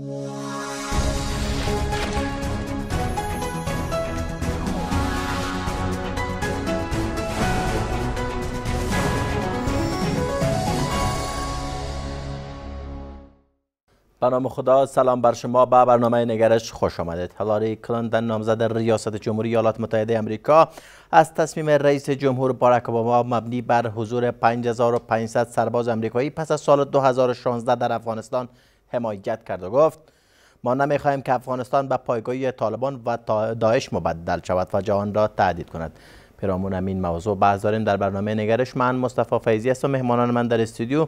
به نام خدا سلام بر شما به برنامه نگرش خوش آمدید هلاری کلندن نامزد ریاست جمهوری ایالات متحده امریکا از تصمیم رئیس جمهور باراک اوباما مبنی بر حضور 5500 سرباز امریکایی پس از سال 2016 در افغانستان حمایت کرد و گفت ما خواهیم که افغانستان به پایگاهی طالبان و داعش مبدل شود و جهان را تهدید کند پیرامون این موضوع بحث داریم در برنامه نگرش من مصطفی فیضی و مهمانان من در استودیو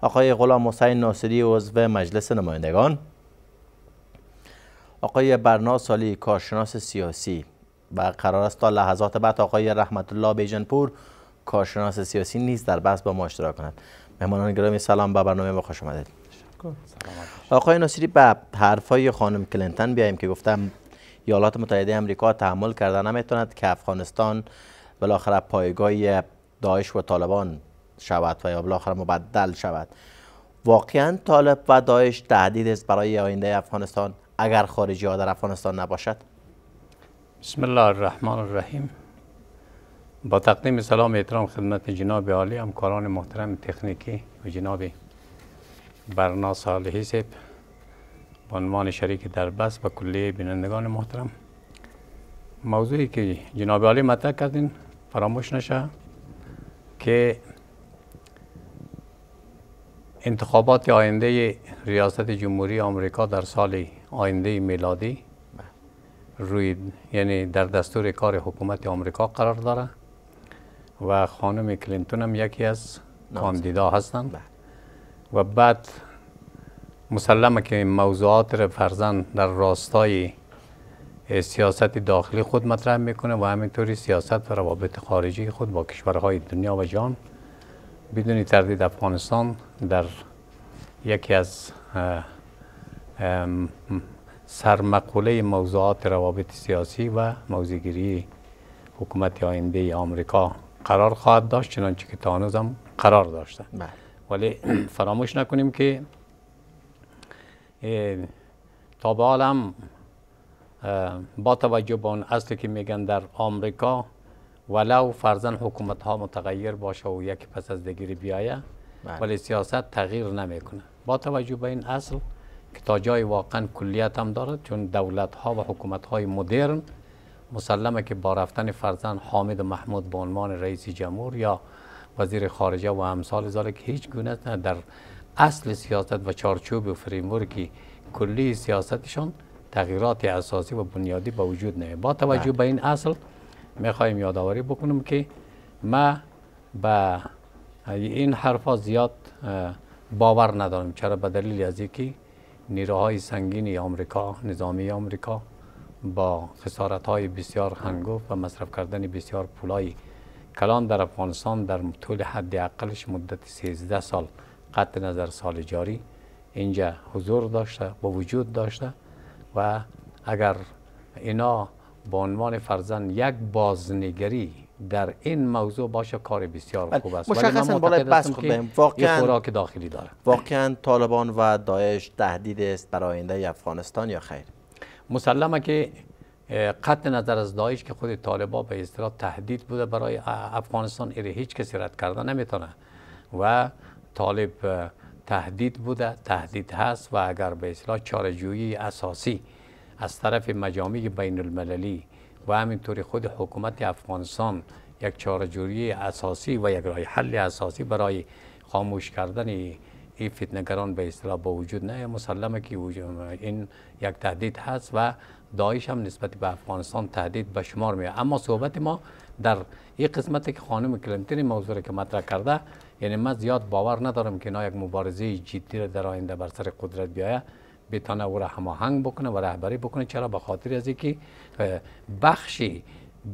آقای غلام حسین ناصری عضو مجلس نمایندگان آقای برنا سالی کارشناس سیاسی و قرار است تا لحظات بعد آقای رحمت الله بیژنپور کارشناس سیاسی نیز در بحث با ما اشتراک کند مهمانان گرامی سلام به برنامه ما خوش آمدید آقای ناصری به حرفای خانم کلنتن بیایم که گفتم یالات متحده امریکا تحمل کرده نمیتوند که افغانستان بالاخره پایگاه داعش و طالبان شود و یا بالاخره مبدل شود واقعا طالب و داعش تهدید است برای آینده افغانستان اگر خارجی ها در افغانستان نباشد بسم الله الرحمن الرحیم با تقدیم سلام احترام خدمت جناب عالی همکاران محترم تکنیکی و جناب برنا صالحی سیب به عنوان شریک در بس و کلیه بینندگان محترم موضوعی که جناب عالی مطرح کردین فراموش نشه که انتخابات آینده ریاست جمهوری آمریکا در سال آینده میلادی روی یعنی در دستور کار حکومت آمریکا قرار داره و خانم کلینتون هم یکی از کاندیدا هستند بله. و بعد مسلمه که موضوعات را فرزن در راستای سیاست داخلی خود مطرح میکنه و همینطوری سیاست و روابط خارجی خود با کشورهای دنیا و جهان بدون تردید افغانستان در یکی از سرمقوله موضوعات روابط سیاسی و موضعگیری حکومت آینده آمریکا قرار خواهد داشت چنانچه که تا هم قرار داشته بله. ولی فراموش نکنیم که تا به حال هم با توجه به اون اصلی که میگن در آمریکا ولو فرزن حکومت ها متغیر باشه و یکی پس از دیگری بیایه بله. ولی سیاست تغییر نمیکنه با توجه به این اصل که تا جای واقعا کلیت هم دارد چون دولت ها و حکومت های مدرن مسلمه که با رفتن فرزن حامد محمود به عنوان رئیس جمهور یا وزیر خارجه و امثال که هیچ گونه نه در اصل سیاست و چارچوب و فریمورکی کلی سیاستشان تغییرات اساسی و بنیادی به وجود نه با توجه بله. به این اصل میخوایم یادآوری بکنم که ما به این حرفا زیاد باور ندارم چرا به دلیل از اینکه نیروهای سنگین آمریکا نظامی آمریکا با خسارت های بسیار هنگفت و مصرف کردن بسیار پولای کلان در افغانستان در طول حد عقلش مدت 13 سال قطع نظر سال جاری اینجا حضور داشته با وجود داشته و اگر اینا به عنوان فرزند یک بازنگری در این موضوع باشه کار بسیار بله، خوب است مشخصا بالای بس که واقعا خوراک داخلی داره واقعا طالبان و داعش تهدید است برای آینده افغانستان یا خیر مسلمه که قطع نظر از داعش که خود طالبا به اصطلاح تهدید بوده برای افغانستان ایره هیچ کسی رد کرده نمیتونه و طالب تهدید بوده تهدید هست و اگر به اصطلاح چارجویی اساسی از طرف مجامع بین المللی و همینطوری خود حکومت افغانستان یک چارجویی اساسی و یک راه حل اساسی برای خاموش کردن این فتنگران به اصطلاح با وجود نه مسلمه که این یک تهدید هست و داعش هم نسبت به افغانستان تهدید به شمار میاد اما صحبت ما در این قسمت که خانم کلینتون موضوع که مطرح کرده یعنی من زیاد باور ندارم که اینا یک مبارزه جدی را در آینده بر سر قدرت بیایه بتانه او را هماهنگ بکنه و رهبری بکنه چرا به خاطر از اینکه بخشی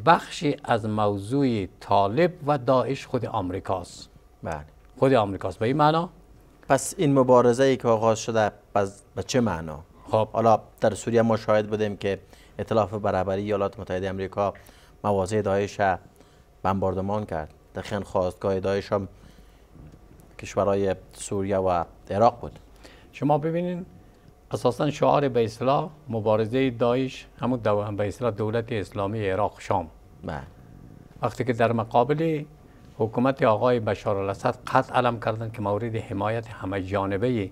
بخشی از موضوع طالب و داعش خود آمریکاست بله خود آمریکاست به این معنا پس این مبارزه ای که آغاز شده به چه معنا خب حالا در سوریه ما شاهد بودیم که اطلاف برابری ایالات متحده امریکا مواضع داعش بمباردمان کرد دقیقا خواستگاه داعش هم کشورهای سوریه و عراق بود شما ببینید اساسا شعار به اصلاح مبارزه دایش همون دو... به اصلاح دولت اسلامی عراق شام بله وقتی که در مقابل حکومت آقای بشار الاسد قطع علم کردن که مورد حمایت همه جانبه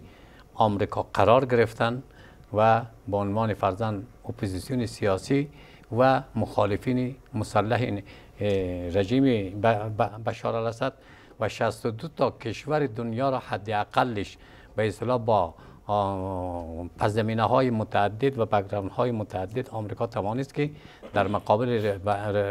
آمریکا قرار گرفتن و به عنوان فرزند اپوزیسیون سیاسی و مخالفین مسلح رژیم بشار الاسد و 62 تا کشور دنیا را حداقلش به اصطلاح با زمینه های متعدد و بگران های متعدد آمریکا توانست که در مقابل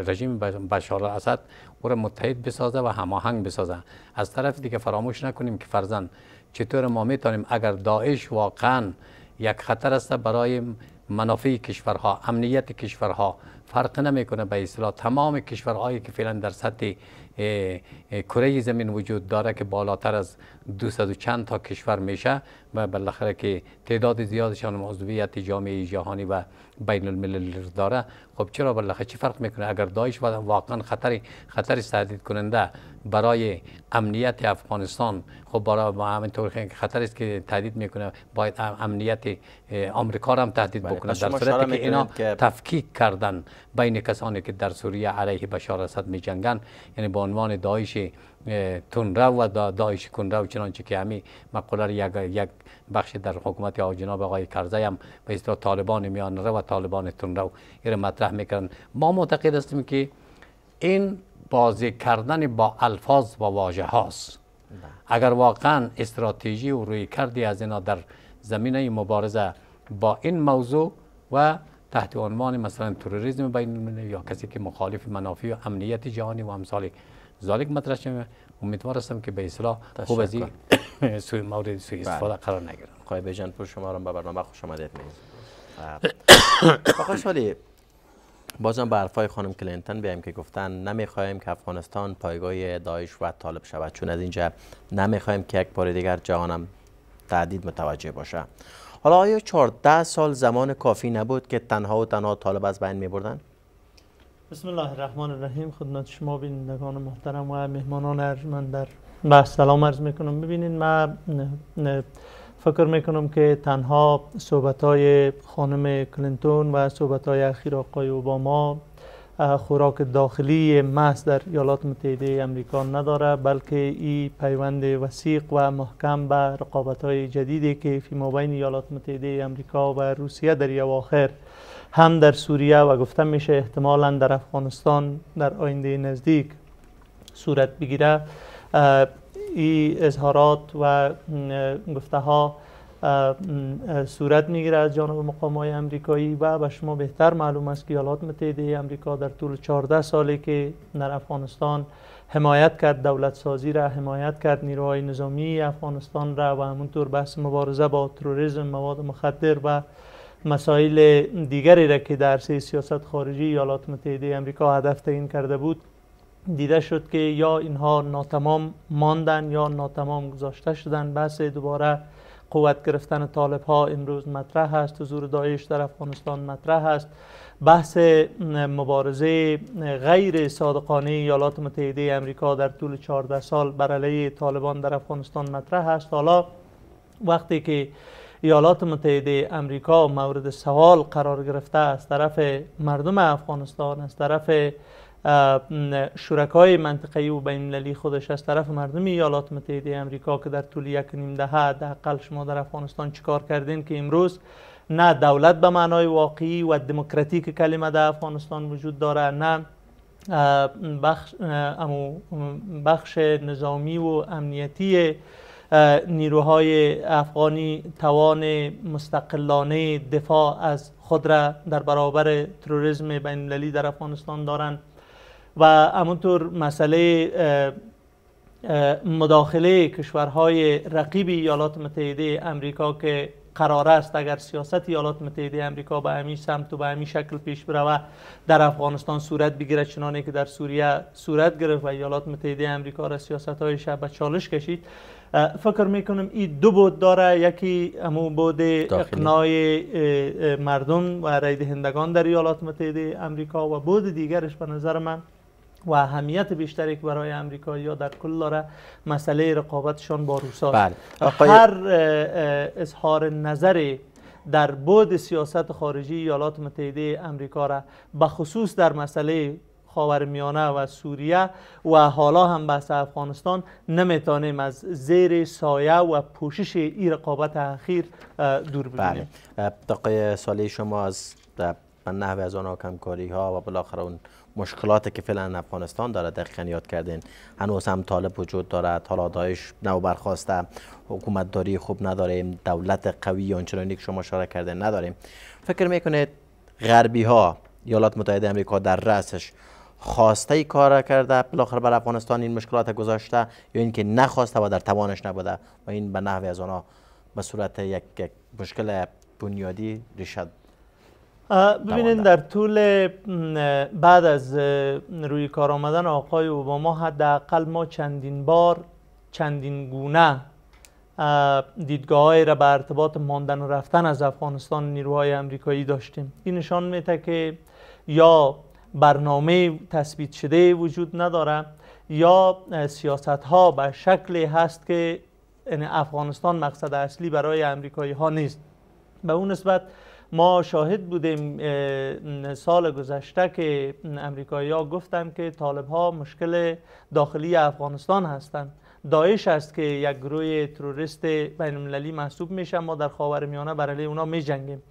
رژیم بشار الاسد او را متحد بسازه و هماهنگ بسازه از طرف دیگه فراموش نکنیم که فرزن چطور ما میتونیم اگر داعش واقعا یک خطر است برای منافع کشورها امنیت کشورها فرق نمیکنه به اصطلاح تمام کشورهایی که فعلا در سطح کره زمین وجود داره که بالاتر از 200 چند تا کشور میشه و بالاخره که تعداد زیادشان عضویت جامعه جهانی و بین الملل داره خب چرا بالاخره چی فرق میکنه اگر داعش واقعا خطر خطر تهدید کننده برای امنیت افغانستان خب برای همینطور که خطر است که تهدید میکنه باید امنیت آمریکا را هم تهدید بله، بکنه در صورتی که اینا تفکیک کردن بین کسانی که در سوریه علیه بشار اسد می جنگن یعنی به عنوان داعش رو و داعش کنرو چنانچه که همی مقوله یک یک بخش در حکومت آقای جناب آقای کرزی هم به اصطلاح طالبان میان رو و طالبان تندرو این مطرح میکنن ما معتقد هستیم که این بازی کردن با الفاظ و واژه هاست اگر واقعا استراتژی و روی کردی از اینا در زمینه مبارزه با این موضوع و تحت عنوان مثلا تروریسم بین المللی یا کسی که مخالف منافع و امنیت جهانی و امثال ذالک مطرح شده امیدوار هستم که به اصلاح خوب از سوی مورد سوی بله. استفاده قرار نگیرم آقای بیژن شما را به برنامه خوش آمدید میگم بازم به حرفای خانم کلینتون بیایم که گفتن نمیخوایم که افغانستان پایگاه داعش و طالب شود چون از اینجا نمیخوایم که یک بار دیگر جهانم تهدید متوجه باشه حالا آیا 14 سال زمان کافی نبود که تنها و تنها طالب از بین می بردن؟ بسم الله الرحمن الرحیم خدمت شما بینندگان محترم و مهمانان ارجمند در بحث سلام عرض میکنم ببینید من فکر کنم که تنها صحبت های خانم کلینتون و صحبت های اخیر آقای اوباما خوراک داخلی محض در ایالات متحده امریکا نداره بلکه این پیوند وسیق و محکم به رقابت های جدیدی که فی مابین ایالات متحده امریکا و روسیه در آخر هم در سوریه و گفته میشه احتمالا در افغانستان در آینده نزدیک صورت بگیره این اظهارات و گفته ها صورت میگیره از جانب مقام های امریکایی و به شما بهتر معلوم است که ایالات متحده امریکا در طول 14 سالی که در افغانستان حمایت کرد دولت سازی را حمایت کرد نیروهای نظامی افغانستان را و همونطور بحث مبارزه با تروریسم مواد مخدر و مسائل دیگری را که در سیاست خارجی ایالات متحده امریکا هدف تعیین کرده بود دیده شد که یا اینها ناتمام ماندن یا ناتمام گذاشته شدن بحث دوباره قوت گرفتن طالب ها امروز مطرح است حضور داعش در افغانستان مطرح است بحث مبارزه غیر صادقانه ایالات متحده امریکا در طول 14 سال بر علیه طالبان در افغانستان مطرح است حالا وقتی که ایالات متحده امریکا مورد سوال قرار گرفته از طرف مردم افغانستان از طرف شرکای منطقه‌ای و بین‌المللی خودش از طرف مردم ایالات متحده امریکا که در طول یک نیم دهه حداقل شما در افغانستان چیکار کردین که امروز نه دولت به معنای واقعی و دموکراتیک کلمه در افغانستان وجود داره نه بخش, بخش نظامی و امنیتی نیروهای افغانی توان مستقلانه دفاع از خود را در برابر تروریسم بین در افغانستان دارند و همونطور مسئله مداخله کشورهای رقیب ایالات متحده امریکا که قرار است اگر سیاست ایالات متحده امریکا به همین سمت و به همین شکل پیش بره در افغانستان صورت بگیره چنانه که در سوریه صورت گرفت و ایالات متحده امریکا را سیاست های شب چالش کشید فکر میکنم این دو بود داره یکی امو بود اقناع مردم و رای دهندگان در ایالات متحده امریکا و بود دیگرش به نظر من و اهمیت بیشتری که برای یا در کل داره مسئله رقابتشان با روسا بله. هر اظهار نظری در بود سیاست خارجی یالات متحده امریکا را به خصوص در مسئله خاورمیانه و سوریه و حالا هم بحث افغانستان نمیتانیم از زیر سایه و پوشش ای رقابت اخیر دور بودیم بله. سالی شما از من از آن کمکاری ها و بالاخره اون مشکلاتی که فعلا افغانستان داره دقیقا یاد کردین هنوز هم طالب وجود دارد حالا داعش نو برخواسته حکومت داری خوب نداریم دولت قوی آنچنانی که شما اشاره کردین نداریم فکر میکنید غربی ها ایالات متحده امریکا در رأسش خواسته ای کار کرده بالاخره بر افغانستان این مشکلات گذاشته یا اینکه نخواسته و در توانش نبوده و این به نحوی از آنها به صورت یک, یک مشکل بنیادی ریشه ببینید در طول بعد از روی کار آمدن آقای اوباما حداقل ما چندین بار چندین گونه دیدگاه را به ارتباط ماندن و رفتن از افغانستان نیروهای امریکایی داشتیم این نشان میده که یا برنامه تثبیت شده وجود نداره یا سیاست ها به شکلی هست که یعنی افغانستان مقصد اصلی برای امریکایی ها نیست به اون نسبت ما شاهد بودیم سال گذشته که امریکایی ها گفتن که طالب ها مشکل داخلی افغانستان هستند داعش است که یک گروه تروریست بین المللی محسوب میشه ما در خاور میانه برای اونا میجنگیم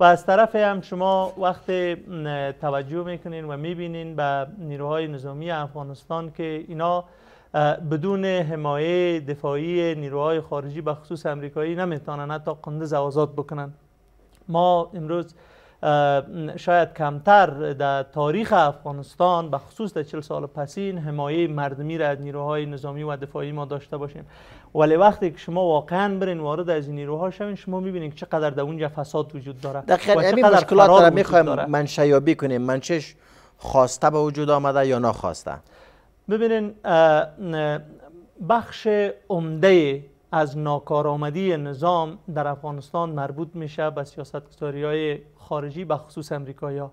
و از طرف هم شما وقت توجه میکنین و میبینین به نیروهای نظامی افغانستان که اینا بدون حمایه دفاعی نیروهای خارجی به خصوص امریکایی نمیتانند حتی قندز آزاد بکنند. ما امروز شاید کمتر در تاریخ افغانستان به خصوص در چل سال پسین حمایه مردمی را از نیروهای نظامی و دفاعی ما داشته باشیم ولی وقتی که شما واقعا برین وارد از این نیروها شوین شما که چقدر در اونجا فساد وجود داره دقیقا همین مشکلات را میخوایم منشه کنیم منشش خواسته به وجود آمده یا نخواسته ببینین بخش عمده از ناکارآمدی نظام در افغانستان مربوط میشه به گذاری های خارجی به خصوص امریکایی ها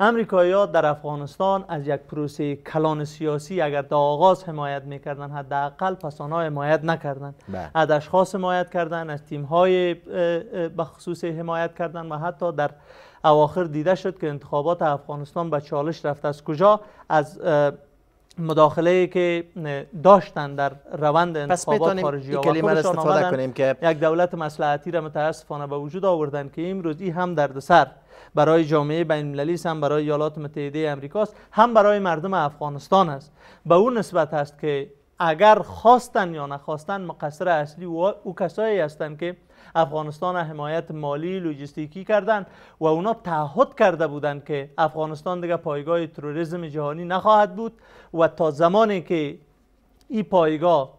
امریکایی ها در افغانستان از یک پروسه کلان سیاسی اگر در آغاز حمایت میکردن حداقل پس آنها حمایت نکردن بله. از اشخاص حمایت کردن از تیم های به خصوص حمایت کردن و حتی در اواخر دیده شد که انتخابات افغانستان به چالش رفت از کجا از مداخله که داشتن در روند انتخابات خارجی ها و استفاده کنیم که یک دولت مسلحتی را متاسفانه به وجود آوردن که امروز ای هم دردسر برای جامعه بین المللی هم برای ایالات متحده امریکا هم برای مردم افغانستان است به اون نسبت است که اگر خواستن یا نخواستن مقصر اصلی او, او کسایی هستند که افغانستان حمایت مالی لوجستیکی کردند و اونا تعهد کرده بودند که افغانستان دیگه پایگاه تروریسم جهانی نخواهد بود و تا زمانی که این پایگاه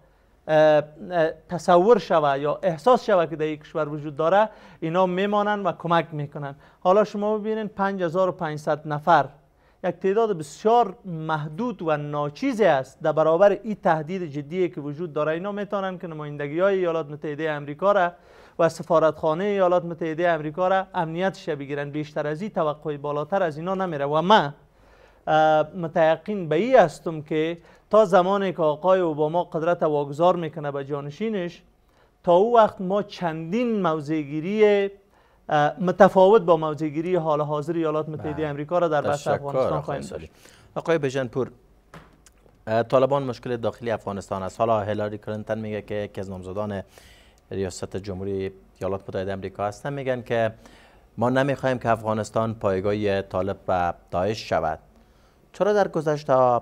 تصور شوه یا احساس شوه که در یک کشور وجود داره اینا میمانند و کمک میکنن حالا شما ببینید 5500 نفر یک تعداد بسیار محدود و ناچیزی است در برابر این تهدید جدی که وجود داره اینا میتونن که نمایندگی های ایالات متحده امریکا را و سفارتخانه ایالات متحده امریکا را شه بگیرن بیشتر از این توقع بالاتر از اینا نمیره و من متعقین به ای هستم که تا زمانی که آقای اوباما قدرت واگذار میکنه به جانشینش تا او وقت ما چندین موضعگیری متفاوت با موضعگیری حال حاضر ایالات متحده بله. امریکا را در بحث افغانستان خواهیم داشت آقای بجنپور، طالبان مشکل داخلی افغانستان است حالا هلاری کرنتن میگه که یکی از نامزدان ریاست جمهوری ایالات متحده آمریکا هستن میگن که ما نمیخوایم که افغانستان پایگاه طالب و داعش شود چرا در گذشته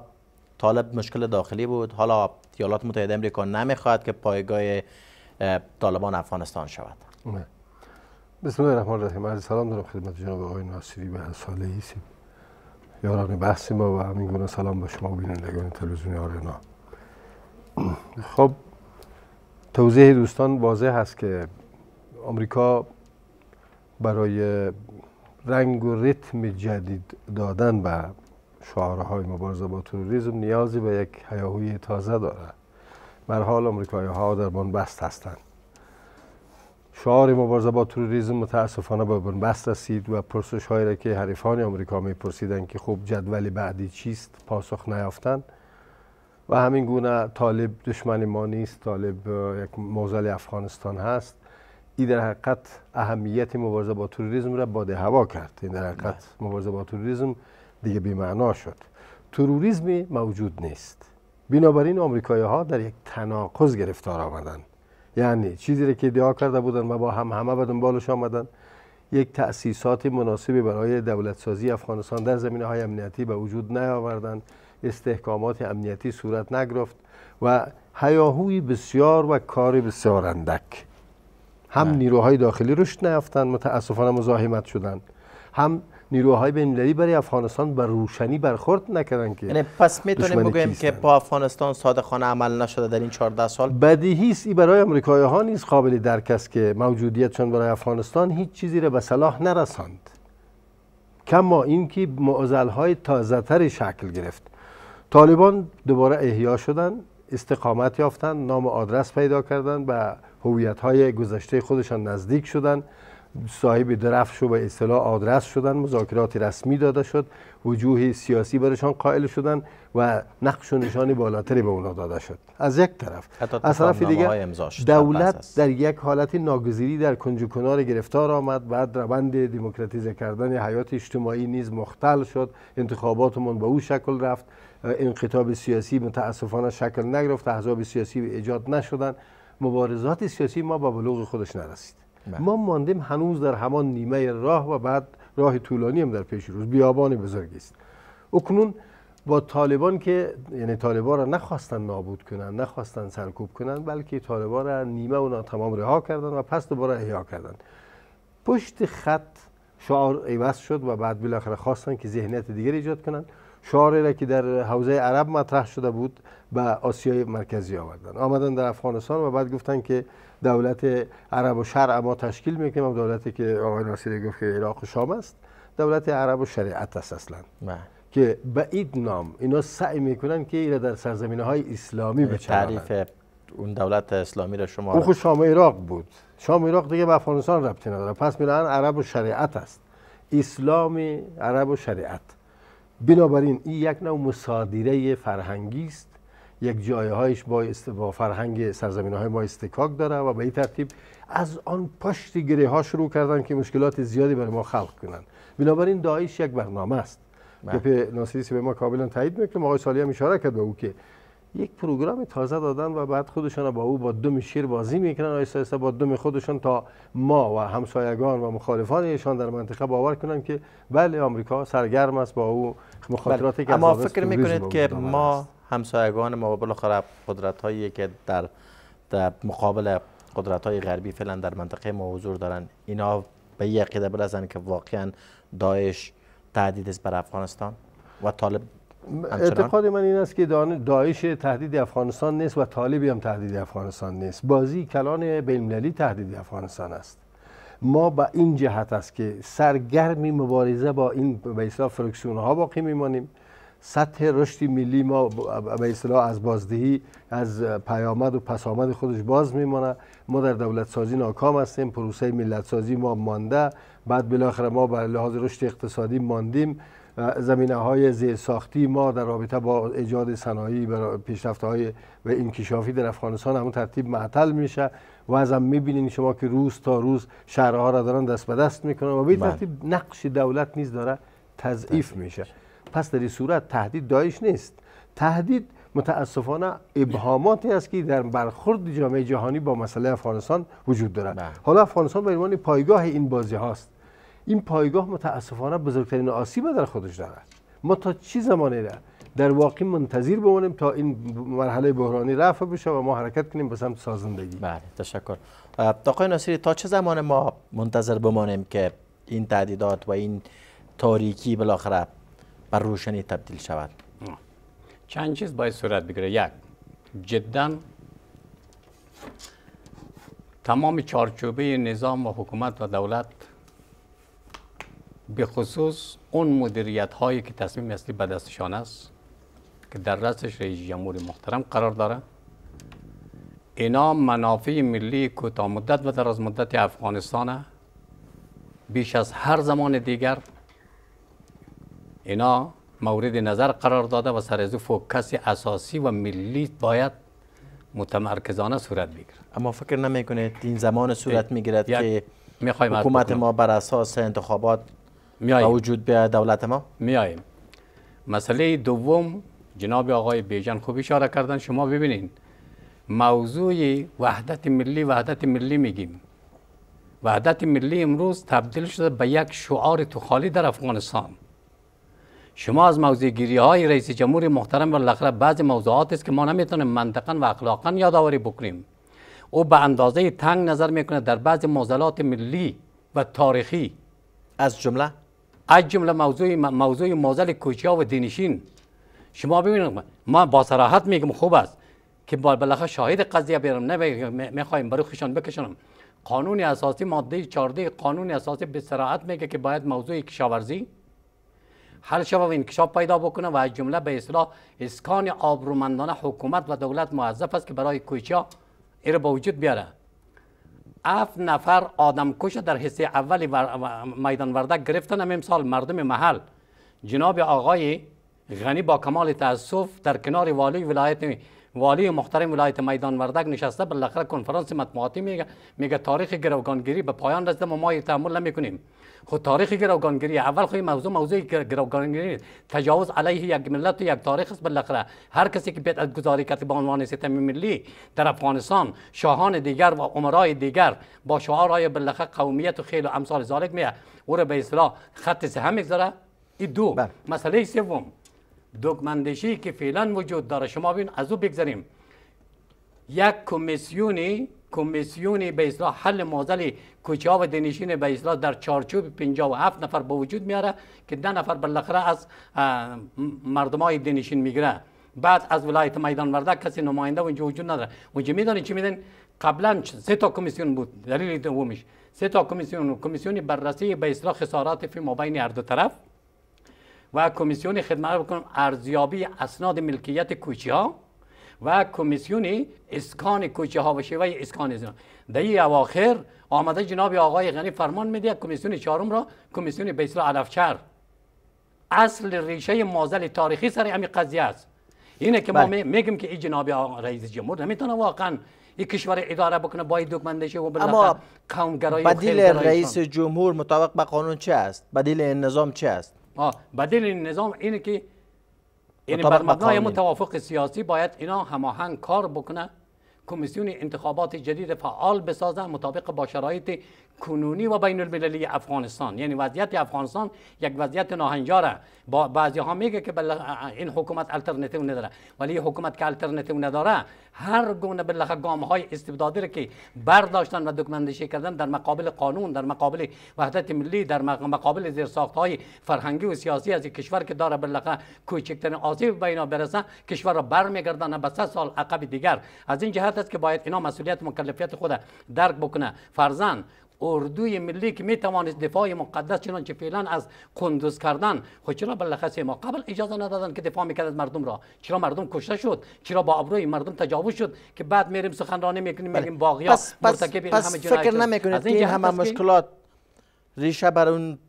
طالب مشکل داخلی بود حالا ایالات متحده آمریکا نمیخواد که پایگاه طالبان افغانستان شود بسم الله الرحمن الرحیم عرض سلام دارم خدمت جناب آقای ناصری و صالحی یاران بحث ما و همین گونه سلام به شما بینندگان تلویزیون آرنا خب توضیح دوستان واضح هست که آمریکا برای رنگ و ریتم جدید دادن به شعارهای مبارزه با تروریسم نیازی به یک هیاهوی تازه دارد بر حال آمریکایی ها در بنبست هستند شعار مبارزه با تروریسم متاسفانه به بنبست رسید و پرسش هایی را که حریفان آمریکا میپرسیدند که خوب جدول بعدی چیست پاسخ نیافتند و همین گونه طالب دشمن ما نیست طالب یک موزل افغانستان هست این در حقیقت اهمیت مبارزه با توریسم را باد هوا کرد این در حقیقت بله. مبارزه با توریسم دیگه بیمعنا شد تروریسم موجود نیست بنابراین آمریکایی ها در یک تناقض گرفتار آمدند یعنی چیزی را که ادعا کرده بودن و با هم همه به دنبالش آمدن یک تأسیسات مناسبی برای دولت سازی افغانستان در زمینه های امنیتی به وجود نیاوردند استحکامات امنیتی صورت نگرفت و هیاهوی بسیار و کار بسیار اندک هم نیروهای داخلی رشد نیافتند متاسفانه مزاحمت شدند هم نیروهای المللی برای افغانستان بر روشنی برخورد نکردن که یعنی پس میتونیم بگوییم که با افغانستان صادقانه عمل نشده در این 14 سال بدیهی است ای برای آمریکایی ها نیز قابل درک است که موجودیتشان برای افغانستان هیچ چیزی را به صلاح نرساند کما اینکه معضل های تازه شکل گرفت طالبان دوباره احیا شدن استقامت یافتن نام آدرس پیدا کردن و هویت های گذشته خودشان نزدیک شدن صاحب درفت شو به اصطلاح آدرس شدن مذاکرات رسمی داده شد وجوه سیاسی برشان قائل شدن و نقش و نشان بالاتری به اونا داده شد از یک طرف از طرف دیگه دولت در یک حالت ناگزیری در کنج کنار گرفتار آمد بعد روند دموکراتیزه کردن حیات اجتماعی نیز مختل شد انتخاباتمون به او شکل رفت این انقطاب سیاسی متاسفانه شکل نگرفت احزاب سیاسی ایجاد نشدن مبارزات سیاسی ما با بلوغ خودش نرسید بله. ما ماندیم هنوز در همان نیمه راه و بعد راه طولانی هم در پیش روز بیابان بزرگی است اکنون با طالبان که یعنی طالبان را نخواستن نابود کنند نخواستن سرکوب کنند بلکه طالبان را نیمه و تمام رها کردند و پس دوباره احیا کردند پشت خط شعار عوض شد و بعد بالاخره خواستن که ذهنیت دیگر ایجاد کنند شعاری را که در حوزه عرب مطرح شده بود به آسیای مرکزی آوردن آمدن در افغانستان و بعد گفتن که دولت عرب و شرع ما تشکیل میکنیم دولتی که آقای ناصری گفت که عراق و شام است دولت عرب و شریعت است اصلا بله. که به نام اینا سعی میکنن که ایره در سرزمین های اسلامی یعنی به تعریف اون دولت اسلامی را شما اون شام عراق بود شام عراق دیگه به افغانستان ربطی نداره پس میرن عرب و شریعت است اسلام عرب و شریعت بنابراین این یک نوع مصادره فرهنگی است یک جایهایش هایش با, است... با فرهنگ سرزمین های ما استکاک داره و به این ترتیب از آن پشت گره ها شروع کردن که مشکلات زیادی برای ما خلق کنند بنابراین داعش یک برنامه است بله. که ناصری به ما کاملا تایید میکنم آقای سالی هم اشاره کرد به او که یک پروگرام تازه دادن و بعد خودشان با او با دم شیر بازی میکنن آیسته با دم خودشان تا ما و همسایگان و مخالفان ایشان در منطقه باور کنن که بله آمریکا سرگرم است با او مخاطراتی که بله. اما فکر میکنید که ما همسایگان ما بالاخره قدرت هایی که در, در مقابل قدرت های غربی فعلا در منطقه ما حضور دارن اینا به یقیده عقیده که واقعا داعش تهدید است بر افغانستان و طالب اعتقاد من این است که داعش تهدید افغانستان نیست و طالبی هم تهدید افغانستان نیست بازی کلان بین‌المللی تهدید افغانستان است ما به این جهت است که سرگرمی مبارزه با این به اصطلاح ها باقی میمانیم سطح رشد ملی ما به از بازدهی از پیامد و پسامد خودش باز میمانه ما در دولت سازی ناکام هستیم پروسه ملت سازی ما مانده بعد بالاخره ما به لحاظ رشد اقتصادی ماندیم زمینه های زیرساختی ما در رابطه با ایجاد صنایع و پیشرفت های و انکشافی در افغانستان همون ترتیب معطل میشه و از هم میبینین شما که روز تا روز شهرها را دارن دست به دست میکنن و به بله. ترتیب نقش دولت نیز داره تضعیف میشه پس در این صورت تهدید دایش نیست تهدید متاسفانه ابهاماتی است که در برخورد جامعه جهانی با مسئله افغانستان وجود دارد بله. حالا افغانستان به عنوان پایگاه این بازی هاست این پایگاه متاسفانه بزرگترین آسیب در خودش دارد ما تا چی زمانی در واقع منتظر بمانیم تا این مرحله بحرانی رفع بشه و ما حرکت کنیم به سمت سازندگی بله تشکر آقای ناصری تا چه زمان ما منتظر بمانیم که این تعدیدات و این تاریکی بالاخره بر روشنی تبدیل شود چند چیز باید صورت بگیره یک جدا تمام چارچوبه نظام و حکومت و دولت به خصوص اون مدیریت هایی که تصمیم اصلی به دستشان است که در رأسش رئیس جمهور محترم قرار داره اینا منافع ملی تا مدت و از مدت افغانستان بیش از هر زمان دیگر اینا مورد نظر قرار داده و سر از فوکس اساسی و ملی باید متمرکزانه صورت بگیره اما فکر کنید این زمان صورت میگیرد که حکومت ما بر اساس انتخابات میاییم وجود به دولت ما میاییم مسئله دوم جناب آقای بیژن خوب اشاره کردن شما ببینین موضوع وحدت ملی وحدت ملی میگیم وحدت ملی امروز تبدیل شده به یک شعار توخالی در افغانستان شما از موضوع گیری های رئیس جمهور محترم بالاخره بعضی موضوعات است که ما نمیتونیم منطقا و اخلاقا یادآوری بکنیم او به اندازه تنگ نظر میکنه در بعضی موضوعات ملی و تاریخی از جمله از جمله موضوع موضوع مازل کوچیا و دینشین شما ببینید ما با صراحت میگم خوب است که بالاخره شاهد قضیه بیارم نه میخوایم برای خوشان بکشنم قانون اساسی ماده 14 قانون اساسی به صراحت میگه که باید موضوع کشاورزی حل شود و انکشاف پیدا بکنه و از جمله به اصلاح اسکان آبرومندانه حکومت و دولت موظف است که برای کوچیا ایر به وجود بیاره هفت نفر آدم کش در حصه اول میدان وردک گرفتن سال مردم محل جناب آقای غنی با کمال تاسف در کنار والی ولایت والی محترم ولایت میدان وردک نشسته بالاخره کنفرانس مطبوعاتی میگه میگه تاریخ گروگانگیری به پایان رسیده ما ما تحمل کنیم خو خب تاریخ گروگانگیری اول خو خب موضوع موضوع گروگانگیری تجاوز علیه یک ملت و یک تاریخ است بالاخره هر کسی که بیت گذاری کرد به عنوان ستم ملی در افغانستان شاهان دیگر و عمرای دیگر با شعارهای بالاخره قومیت و خیلی و امثال ذالک میه او را به اصطلاح خط سهم میگذاره این دو بر. بله. مسئله سوم دکمندشی که فعلا وجود داره شما ببین از او بگذاریم یک کمیسیونی کمیسیونی به اصلاح حل معضل کوچه ها و دنشین به اصلاح در چارچوب 57 نفر به وجود میاره که ده نفر بالاخره از مردم های دنشین میگره بعد از ولایت میدان ورده کسی نماینده اونجا وجود نداره اونجا میدانی چی میدن قبلا سه تا کمیسیون بود دلیل دومش سه تا کمیسیون کمیسیون بررسی به اصلاح خسارات فی مابین هر دو طرف و کمیسیون خدمت بکنم ارزیابی اسناد ملکیت کوچه ها و کمیسیونی اسکان کوچه ها و شیوه اسکان زنان در این اواخر آمده جناب آقای غنی فرمان میده کمیسیون چهارم را کمیسیون به علفچر اصل ریشه مازل تاریخی سر همین قضیه است اینه که ما بله. میگیم که این جناب رئیس جمهور نمیتونه واقعا این کشور اداره بکنه با دکمندشی و اما قومگرایی بدیل رئیس جمهور مطابق به قانون چی است بدیل این نظام چی است بدیل این نظام اینه که یعنی بر مبنای متوافق سیاسی باید اینا هماهنگ کار بکنه کمیسیون انتخابات جدید فعال بسازن مطابق با شرایط کنونی و بین المللی افغانستان یعنی وضعیت افغانستان یک وضعیت ناهنجاره با بعضی ها میگه که بله، این حکومت الटरनेटیو نداره ولی حکومت که الटरनेटیو نداره هر گونه بالاخره گام های استبدادی را که برداشتن و دکمندشی کردن در مقابل قانون در مقابل وحدت ملی در مقابل ساخت های فرهنگی و سیاسی از کشور که داره بلخه کوچکترین آسیب به اینا برسه کشور را برمیگردانه به سه سال عقب دیگر از این جهت است که باید اینا مسئولیت مکلفیت خود درک بکنه فرزند اردوی ملی که می توانست دفاع مقدس چنان که فعلا از کندوز کردن خود خب چرا بلخص ما ما قبل اجازه ندادن که دفاع میکردن از مردم را چرا مردم کشته شد چرا با ابروی مردم تجاوز شد که بعد میریم سخنرانی میکنیم بله. میگیم باقیا پس, پس, پس فکر نمیکنید که همه مشکلات ریشه بر اون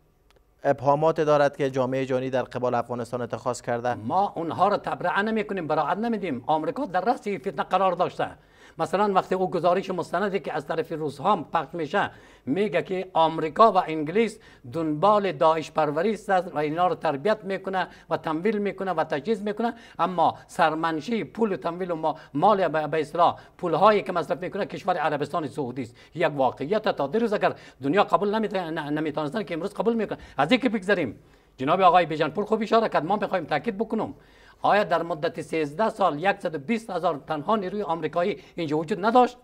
ابهامات دارد که جامعه جهانی در قبال افغانستان اتخاذ کرده ما اونها را تبرعه نمیکنیم براعت نمیدیم آمریکا در رأس فتنه قرار داشته مثلا وقتی او گزارش مستندی که از طرف روس پخش میشه میگه که آمریکا و انگلیس دنبال داعش پروری است و اینا رو تربیت میکنه و تمویل میکنه و تجهیز میکنه اما سرمنشی پول و تمویل و مال به اصطلاح پول هایی که مصرف میکنه کشور عربستان سعودی است یک واقعیت تا دیروز اگر دنیا قبول نمیتونستن که امروز قبول میکنه از که بگذریم جناب آقای بیژن پور خوب اشاره کرد ما میخوایم تاکید بکنم آیا در مدت 13 سال 120 هزار تنها نیروی آمریکایی اینجا وجود نداشت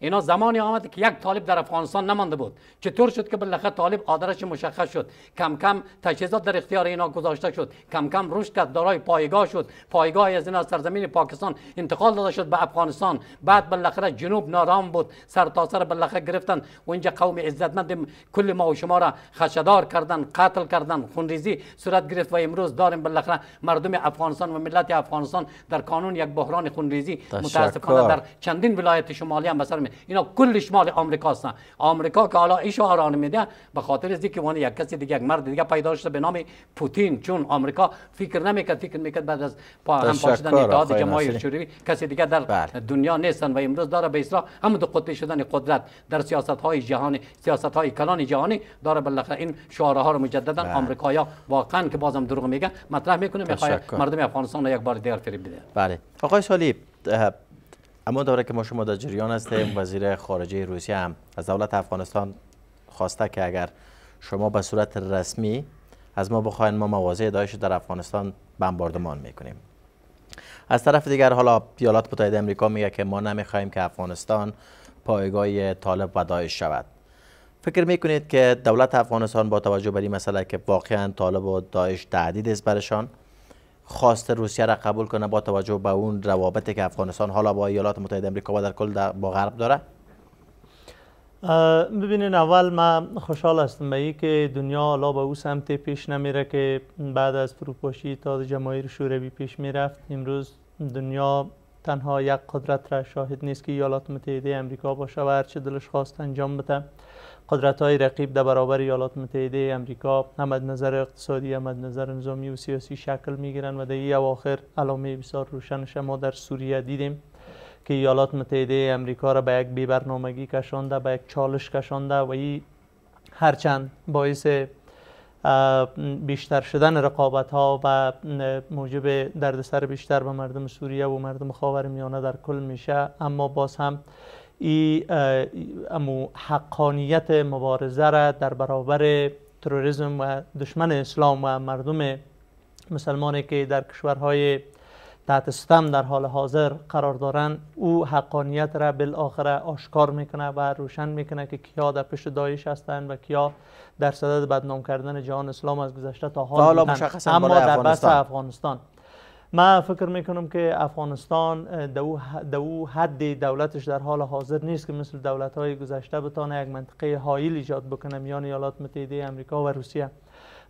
اینا زمانی آمد که یک طالب در افغانستان نمانده بود چطور شد که بالاخره طالب آدرش مشخص شد کم کم تجهیزات در اختیار اینا گذاشته شد کم کم رشد کرد دارای پایگاه شد پایگاه از اینا سرزمین پاکستان انتقال داده شد به افغانستان بعد بالاخره جنوب نارام بود سر تا سر بالاخره گرفتن و اینجا قوم عزتمند کل ما و شما را خشدار کردن قتل کردن خونریزی صورت گرفت و امروز داریم بالاخره مردم افغانستان و ملت افغانستان در کانون یک بحران خونریزی متاسفانه در چندین ولایت شمالی هم میکنه اینا کلش مال آمریکا هستن آمریکا که حالا ایشو آران میده به خاطر از که اون یک کسی دیگه یک مرد دیگه پیدا شده به نام پوتین چون آمریکا فکر نمیکرد فکر میکرد بعد از پا هم پاشدن اتحاد جماهیر شوروی کسی دیگه در بل. دنیا نیستن و امروز داره به اسرائیل هم دو قطبی شدن قدرت در سیاست های جهانی سیاست های کلان جهانی داره بالاخره این شعاره ها رو مجددا بله. آمریکایا واقعا که بازم دروغ میگه مطرح میکنه میخواد مردم افغانستان رو یک بار دیگر فریب بده بله آقای اما داره که ما شما در جریان هستیم وزیر خارجه روسیه هم از دولت افغانستان خواسته که اگر شما به صورت رسمی از ما بخواین ما مواضع دایش در افغانستان بمباردمان میکنیم از طرف دیگر حالا ایالات متحده امریکا میگه که ما نمیخواهیم که افغانستان پایگاه طالب و داعش شود فکر میکنید که دولت افغانستان با توجه به این مسئله که واقعا طالب و داعش تهدید است برشان خواست روسیه را قبول کنه با توجه به اون روابطی که افغانستان حالا با ایالات متحده آمریکا و در کل در با غرب داره ببینین اول من خوشحال هستم به که دنیا حالا به او سمت پیش نمیره که بعد از فروپاشی تا جماهیر شوروی پیش میرفت امروز دنیا تنها یک قدرت را شاهد نیست که ایالات متحده آمریکا باشه و هرچه دلش خواست انجام بده قدرت های رقیب در برابر ایالات متحده امریکا هم از نظر اقتصادی هم از نظر نظامی و سیاسی شکل گیرن و در این اواخر علامه بسیار روشنش ما در سوریه دیدیم که ایالات متحده امریکا را به یک بی برنامگی کشانده به یک چالش کشانده و این هرچند باعث بیشتر شدن رقابت ها و موجب دردسر بیشتر به مردم سوریه و مردم خاور میانه در کل میشه اما باز هم ای امو حقانیت مبارزه را در برابر تروریسم و دشمن اسلام و مردم مسلمانی که در کشورهای تحت ستم در حال حاضر قرار دارن او حقانیت را بالاخره آشکار میکنه و روشن میکنه که کیا در پشت دایش هستند و کیا در صدد بدنام کردن جهان اسلام از گذشته تا حال مشخصا اما در بحث افغانستان ما فکر میکنم که افغانستان دو او حد دولتش در حال حاضر نیست که مثل دولت های گذشته بتانه یک منطقه حایل ایجاد بکنه میان ایالات متحده امریکا و روسیه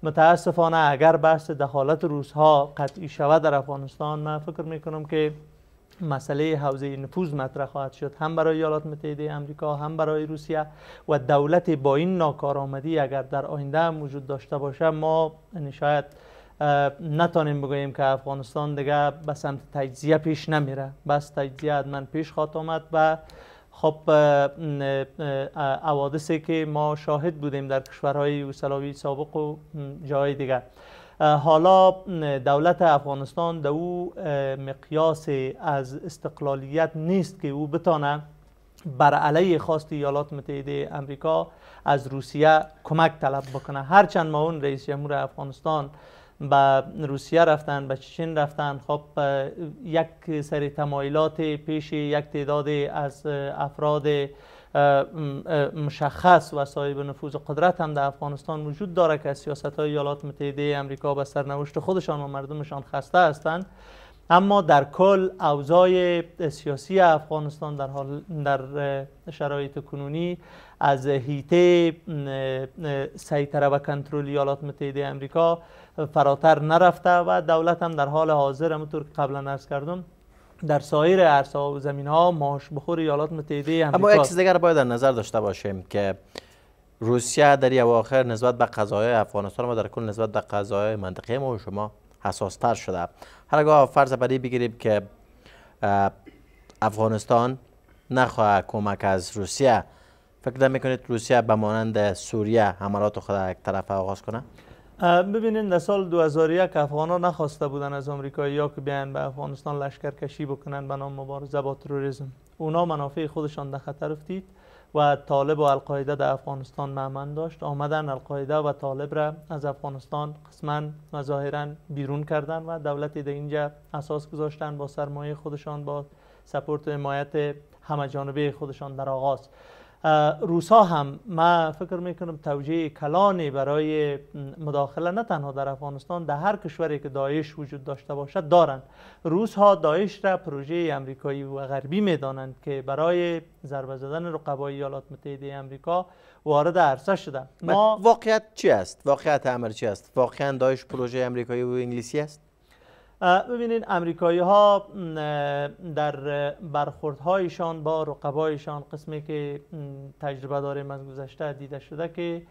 متاسفانه اگر بحث دخالت روس ها قطعی شود در افغانستان من فکر میکنم که مسئله حوزه نفوذ مطرح خواهد شد هم برای ایالات متحده امریکا هم برای روسیه و دولت با این ناکارآمدی اگر در آینده هم وجود داشته باشه ما شاید نتانیم بگوییم که افغانستان دیگه به سمت تجزیه پیش نمیره بس تجزیه من پیش خواهد آمد و خب حوادثی که ما شاهد بودیم در کشورهای اوسلاوی سابق و جای دیگه. حالا دولت افغانستان در او مقیاس از استقلالیت نیست که او بتانه بر علیه خواست ایالات متحده امریکا از روسیه کمک طلب بکنه هرچند ما اون رئیس جمهور افغانستان به روسیه رفتن به چین رفتن خب یک سری تمایلات پیش یک تعداد از افراد مشخص و صاحب نفوذ قدرت هم در افغانستان وجود داره که سیاست های ایالات متحده امریکا به سرنوشت خودشان و مردمشان خسته هستند اما در کل اوضاع سیاسی افغانستان در, حال در شرایط کنونی از هیته سیطره و کنترل ایالات متحده امریکا فراتر نرفته و دولت هم در حال حاضر همونطور که قبلا عرض کردم در سایر عرصه و زمین ها ماش بخور ایالات متحده امریکا اما یک چیز دیگر باید در نظر داشته باشیم که روسیه در آخر نسبت به قضایای افغانستان و در کل نسبت به قضایای منطقه ما و شما تر شده هرگاه فرض بری بگیریم که افغانستان نخواهد کمک از روسیه فکر میکنید روسیه به مانند سوریه حملات خود یک طرف آغاز کنه ببینید در سال 2001 افغان ها نخواسته بودن از امریکایی ها که بیان به افغانستان لشکر کشی بکنن به نام مبارزه با تروریسم اونا منافع خودشان در خطر افتید و طالب و القاعده در افغانستان معمن داشت آمدن القاعده و طالب را از افغانستان قسما و ظاهرا بیرون کردن و دولت در اینجا اساس گذاشتن با سرمایه خودشان با سپورت و حمایت همه جانبه خودشان در آغاز روسا هم ما فکر میکنم توجیه کلانی برای مداخله نه تنها در افغانستان در هر کشوری که داعش وجود داشته باشد دارند روس ها داعش را پروژه امریکایی و غربی میدانند که برای ضربه زدن رقبای ایالات متحده امریکا وارد عرصه شده ما واقعیت چی است واقعیت امر چی است واقعا داعش پروژه امریکایی و انگلیسی است ببینید امریکایی ها در برخوردهایشان با رقبایشان قسمی که تجربه داریم از گذشته دیده شده که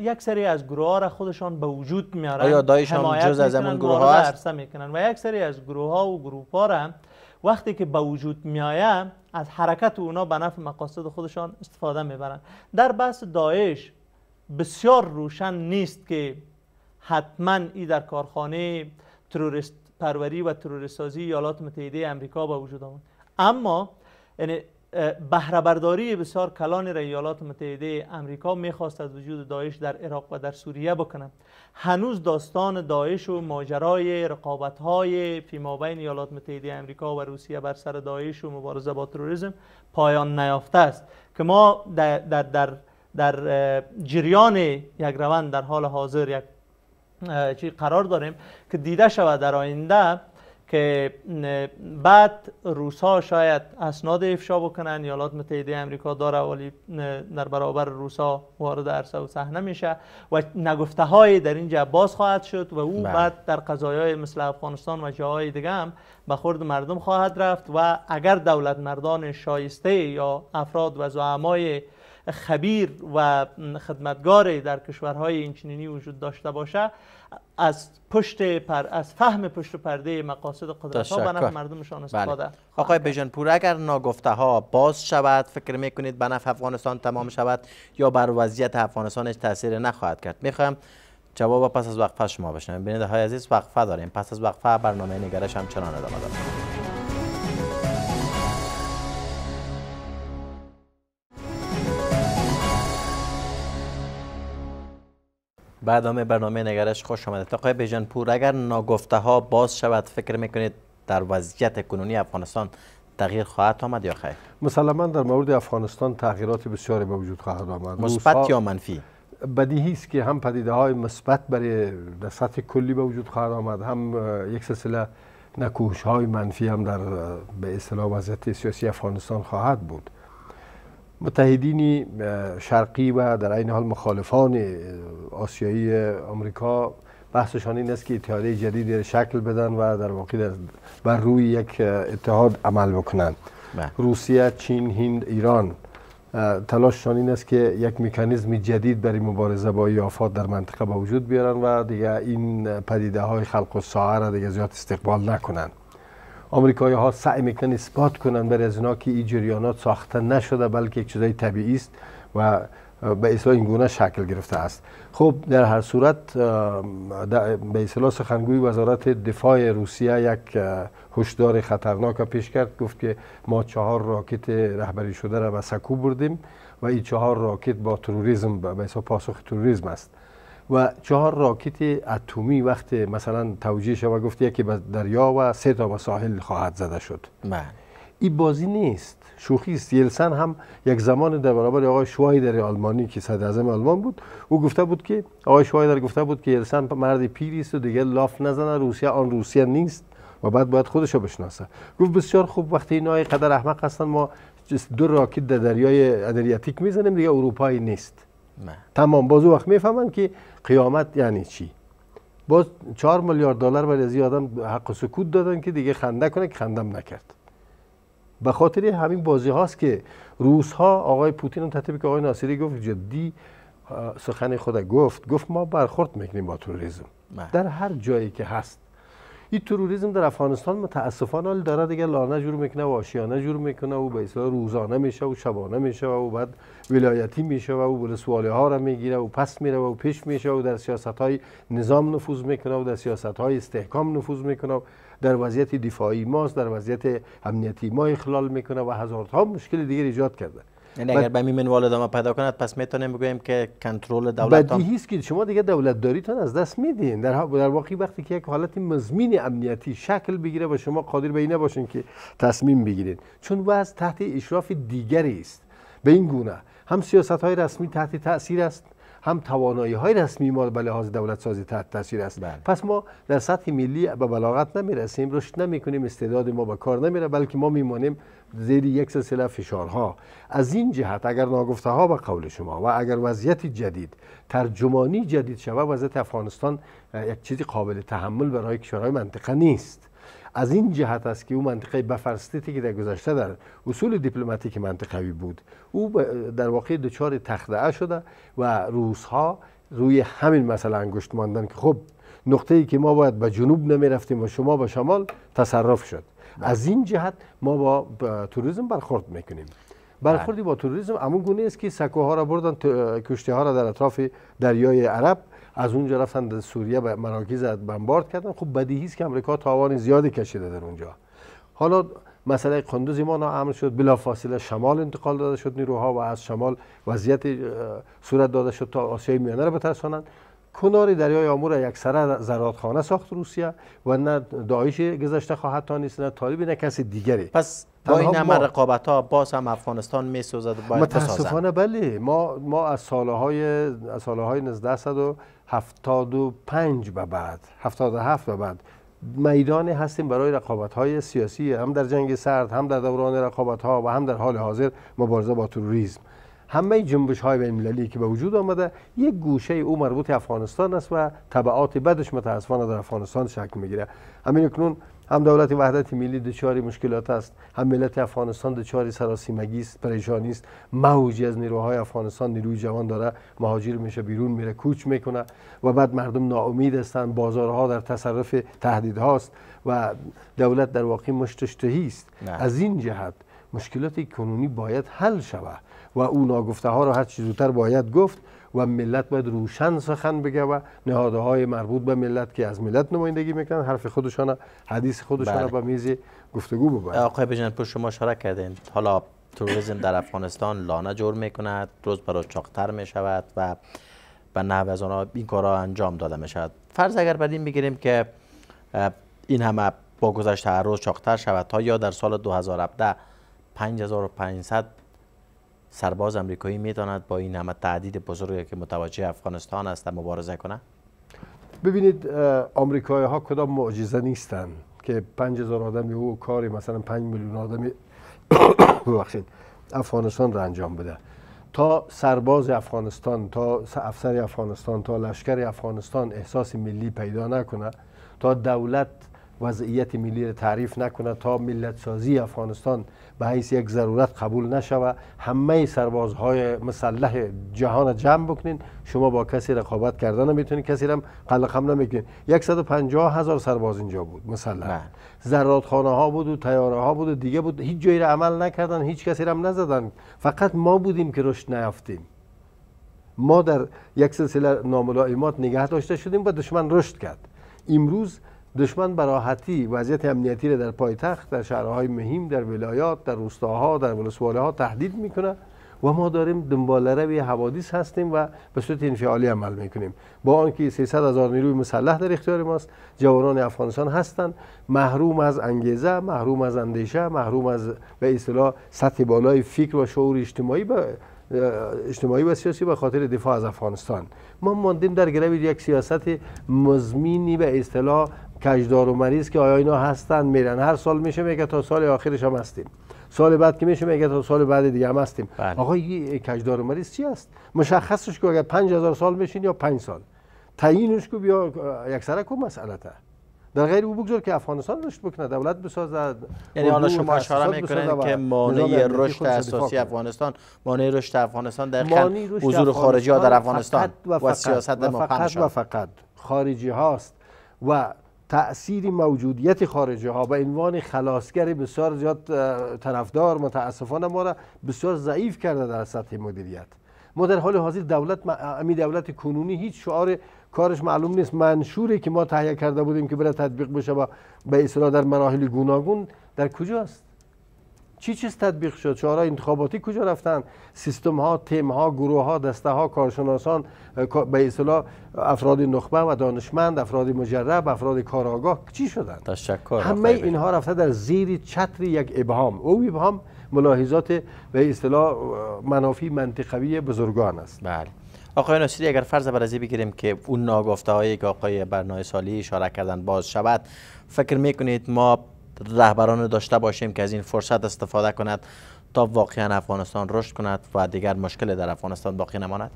یک سری از گروه ها را خودشان به وجود میارن آیا جز از همون گروه میکنن و یک سری از گروه ها و گروه ها را وقتی که به وجود میایه از حرکت اونا به نفع مقاصد خودشان استفاده میبرن در بحث دایش بسیار روشن نیست که حتما ای در کارخانه تروریست پروری و سازی ایالات متحده امریکا با وجود آمد اما یعنی، بهرهبرداری بسیار کلان را ایالات متحده امریکا میخواست از وجود داعش در عراق و در سوریه بکنن هنوز داستان داعش و ماجرای رقابت های بین ایالات متحده امریکا و روسیه بر سر داعش و مبارزه با تروریسم پایان نیافته است که ما در, در, در, در جریان یک روند در حال حاضر یک چی قرار داریم که دیده شود در آینده که بعد روس شاید اسناد افشا بکنن ایالات متحده امریکا داره ولی در برابر روسا وارد عرصه و صحنه میشه و نگفته های در اینجا باز خواهد شد و او بله. بعد در های مثل افغانستان و جاهای دیگه هم به خورد مردم خواهد رفت و اگر دولت مردان شایسته یا افراد و زعمای خبیر و خدمتگاری در کشورهای اینچنینی وجود داشته باشه از پشت از فهم پشت پرده مقاصد قدرت ها به مردم مردمشان بله. استفاده آقای بیژن پور اگر ناگفته ها باز شود فکر میکنید به نفع افغانستان تمام شود یا بر وضعیت افغانستانش تاثیر نخواهد کرد میخوام جواب پس از وقفه شما بشنویم بیننده های عزیز وقفه داریم پس از وقفه برنامه نگرش همچنان ادامه دارم برنامه برنامه نگرش خوش آمدید آقای بیژن پور اگر ناگفته ها باز شود فکر میکنید در وضعیت کنونی افغانستان تغییر خواهد آمد یا خیر مسلما در مورد افغانستان تغییرات بسیاری به وجود خواهد آمد مثبت یا منفی بدیهی است که هم پدیده های مثبت برای در سطح کلی به وجود خواهد آمد هم یک سلسله نکوش های منفی هم در به اصطلاح وضعیت سیاسی افغانستان خواهد بود متحدین شرقی و در این حال مخالفان آسیایی آمریکا بحثشان این است که اتحادیه جدید شکل بدن و در واقع در بر روی یک اتحاد عمل بکنند بله. روسیه، چین، هند، ایران تلاششان این است که یک مکانیزم جدید برای مبارزه با آفات در منطقه به وجود بیارن و دیگه این پدیده های خلق و ساعه را دیگه زیاد استقبال نکنند آمریکایی ها سعی میکنن اثبات کنن برای از اینا که این جریانات ساخته نشده بلکه یک چیزای طبیعی است و به اصلا این گونه شکل گرفته است خب در هر صورت به اصلا سخنگوی وزارت دفاع روسیه یک هشدار خطرناک پیش کرد گفت که ما چهار راکت رهبری شده را به سکو بردیم و این چهار راکت با تروریسم به پاسخ تروریسم است و چهار راکت اتمی وقت مثلا توجیه شد و گفت یکی به دریا و سه تا به ساحل خواهد زده شد بله. این بازی نیست شوخی است یلسن هم یک زمان در برابر آقای شوایدر آلمانی که صدر آلمان بود او گفته بود که آقای شوایدر گفته بود که یلسن مرد پیری است و دیگه لاف نزنه روسیه آن روسیه نیست و بعد باید خودش رو بشناسه گفت بسیار خوب وقتی اینا قدر احمق هستن ما دو راکت در دریای ادریاتیک میزنیم دیگه اروپایی نیست تمام باز وقت میفهمن که قیامت یعنی چی باز چهار میلیارد دلار برای از آدم حق سکوت دادن که دیگه خنده کنه که خندم نکرد به خاطر همین بازی هاست که روس ها آقای پوتین هم تطبیق که آقای ناصری گفت جدی سخن خود گفت گفت ما برخورد میکنیم با توریسم در هر جایی که هست این تروریسم در افغانستان متاسفانه حال داره دیگه لانه جور میکنه و آشیانه جور میکنه و به روزانه میشه و شبانه میشه و بعد ولایتی میشه و بلسوالی ها را میگیره و پس میره و پیش میشه و در سیاست های نظام نفوذ میکنه و در سیاست های استحکام نفوذ میکنه در وضعیت دفاعی ماست در وضعیت امنیتی ما اخلال میکنه و هزارها مشکل دیگر ایجاد کرده یعنی اگر به میمن ما پیدا کند پس میتونیم بگوییم که کنترل دولت بدیهی است که شما دیگه دولت داریتان از دست میدین در در واقع وقتی که یک حالت مزمین امنیتی شکل بگیره و شما قادر به این نباشین که تصمیم بگیرید چون وضع تحت اشراف دیگری است به این گونه هم سیاست های رسمی تحت تاثیر است هم توانایی های رسمی ما به لحاظ دولت سازی تحت تاثیر است بله. پس ما در سطح ملی به بلاغت نمی رسیم رشد نمی کنیم استعداد ما به کار نمیره بلکه ما میمانیم زیر یک سلسله فشارها از این جهت اگر ناگفته ها به قول شما و اگر وضعیت جدید ترجمانی جدید شود وضعیت افغانستان یک چیزی قابل تحمل برای کشورهای منطقه نیست از این جهت است که او منطقه بفرستیتی که در گذشته در اصول دیپلماتیک منطقوی بود او در واقع دچار تخدعه شده و ها روی همین مسئله انگشت ماندن که خب نقطه ای که ما باید به جنوب نمی رفتیم و شما به شمال تصرف شد بله. از این جهت ما با, توریسم برخورد میکنیم برخوردی بله. با توریسم همون گونه است که سکوها را بردن کشتی ها را در اطراف دریای عرب از اونجا رفتن در سوریه به مراکز بمبارد کردن خب بدیهی است که امریکا تاوان زیادی کشیده در اونجا حالا مسئله قندوز ما ناامن شد بلا فاصله شمال انتقال داده شد نیروها و از شمال وضعیت صورت داده شد تا آسیای میانه را بترسانند کنار دریای آمور یک سره زرادخانه ساخت روسیه و نه داعش گذشته خواهد تا نیست نه طالبی نه کسی دیگری پس با این همه رقابت ها باز هم افغانستان می سوزد باید متاسفانه بله ما ما از سالهای از سالهای 1900 هفتاد و بعد هفتاد و بعد میدانی هستیم برای رقابت های سیاسی هم در جنگ سرد هم در دوران رقابت ها و هم در حال حاضر مبارزه با تروریسم همه جنبش های بین که به وجود آمده یک گوشه او مربوط افغانستان است و طبعات بدش متاسفانه در افغانستان شکل میگیره همین اکنون هم دولت وحدت ملی دچار مشکلات است هم ملت افغانستان دچار سراسیمگی است پریشانی است موجی از نیروهای افغانستان نیروی جوان داره مهاجر میشه بیرون میره کوچ میکنه و بعد مردم ناامید هستند بازارها در تصرف تهدیدهاست و دولت در واقع مشتش است از این جهت مشکلات کنونی باید حل شود و او ناگفته ها را هر چیز باید گفت و ملت باید روشن سخن بگه و های مربوط به ملت که از ملت نمایندگی میکنن حرف خودشان حدیث خودشان به میز گفتگو ببرن آقای پر شما اشاره کردین حالا تروریسم در افغانستان لانه جور میکند روز برای روز چاقتر میشود و به نحو از آنها این کارا انجام داده میشود فرض اگر بر این بگیریم که این همه با گذشت هر روز چاقتر شود تا یا در سال 2017 5500 سرباز امریکایی میداند با این همه تعدید بزرگی که متوجه افغانستان است مبارزه کنه ببینید آمریکایی ها کدام معجزه نیستن که 5000 آدم او کاری مثلا 5 میلیون آدم ببخشید افغانستان را انجام بده تا سرباز افغانستان تا افسر افغانستان تا لشکر افغانستان احساس ملی پیدا نکنه تا دولت وضعیت ملی تعریف نکنه تا ملت سازی افغانستان به حیث یک ضرورت قبول نشوه همه سربازهای مسلح جهان جمع بکنین شما با کسی رقابت کردن میتونین کسی هم قلقم نمیکنین 150 هزار سرباز اینجا بود مسلح زرادخانه ها بود و تیاره ها بود و دیگه بود هیچ جایی را عمل نکردن هیچ کسی هم نزدن فقط ما بودیم که رشد نیافتیم ما در یک سلسله ناملائمات نگه داشته شدیم و دشمن رشد کرد امروز دشمن براحتی وضعیت امنیتی را در پایتخت در شهرهای مهم در ولایات در روستاها در ولسوالی ها تهدید میکنه و ما داریم دنبال روی حوادث هستیم و به صورت انفعالی عمل میکنیم با آنکه 300 هزار نیروی مسلح در اختیار ماست جوانان افغانستان هستند محروم از انگیزه محروم از اندیشه محروم از به اصطلاح سطح بالای فکر و شعور اجتماعی به اجتماعی و سیاسی به خاطر دفاع از افغانستان ما ماندیم در گرو یک سیاست مزمینی به اصطلاح کجدار و مریض که آیا اینا هستن میرن هر سال میشه میگه تا سال آخرش هم هستیم سال بعد که میشه میگه تا سال بعد دیگه هم هستیم بله. آقا کجدار و مریض چی است مشخصش که اگر 5000 سال میشین یا 5 سال تعیینش کو بیا یک سرکو مسئله در غیر او بگذار که افغانستان رشد بکنه دولت بسازد یعنی حالا شما اشاره میکنید که مانع رشد اساسی افغانستان مانع رشد افغانستان در حضور خارجی ها در افغانستان و, و سیاست و فقط و فقط خارجی هاست و تأثیر موجودیت خارجی ها به عنوان خلاصگر بسیار زیاد طرفدار متاسفانه ما را بسیار ضعیف کرده در سطح مدیریت ما در حال حاضر دولت امی دولت کنونی هیچ شعار کارش معلوم نیست منشوری که ما تهیه کرده بودیم که برای تطبیق بشه با به اصطلاح در مراحل گوناگون در کجاست چی چیز تطبیق شد چهارا انتخاباتی کجا رفتن سیستم ها تیم ها گروه ها دسته ها کارشناسان به اصطلاح افراد نخبه و دانشمند افراد مجرب افراد کارآگاه چی شدن تشکر همه اینها رفته در زیر چتر یک ابهام او ابهام ملاحظات به اصطلاح منافی منطقوی بزرگان است بله آقای ناصری اگر فرض بر بگیریم که اون ناگفته هایی که آقای برنای سالی اشاره کردن باز شود فکر میکنید ما رهبران داشته باشیم که از این فرصت استفاده کند تا واقعا افغانستان رشد کند و دیگر مشکل در افغانستان باقی نماند؟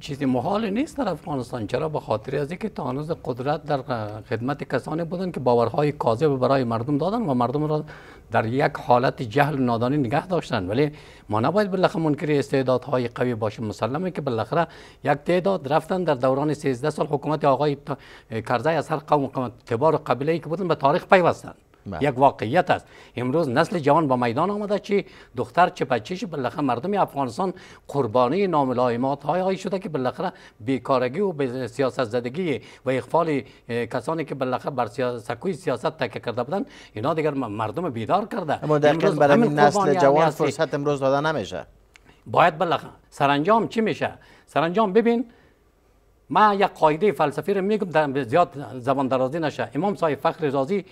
چیزی محال نیست در افغانستان چرا به خاطر از اینکه تانوز قدرت در خدمت کسانی بودن که باورهای کاذب برای مردم دادن و مردم را در یک حالت جهل و نادانی نگه داشتن ولی ما نباید بالاخره منکر استعدادهای قوی باشیم مسلمه که بالاخره یک تعداد رفتن در دوران 13 سال حکومت آقای کرزی از هر قوم تبار و که بودن به تاریخ پیوستند بله. یک واقعیت است امروز نسل جوان با میدان آمده چی دختر چه بالاخره مردم افغانستان قربانی ناملایمات های شده که بالاخره بیکارگی و سیاست زدگی و اخفال کسانی که بالاخره بر سکوی سیاست تکه کرده بودن اینا دیگر مردم بیدار کرده اما امروز برای نسل جوان فرصت امروز داده نمیشه باید بالاخره سرانجام چی میشه سرانجام ببین ما یک قاعده فلسفی رو میگم در زیاد زبان درازی نشه امام صاحب فخر رازی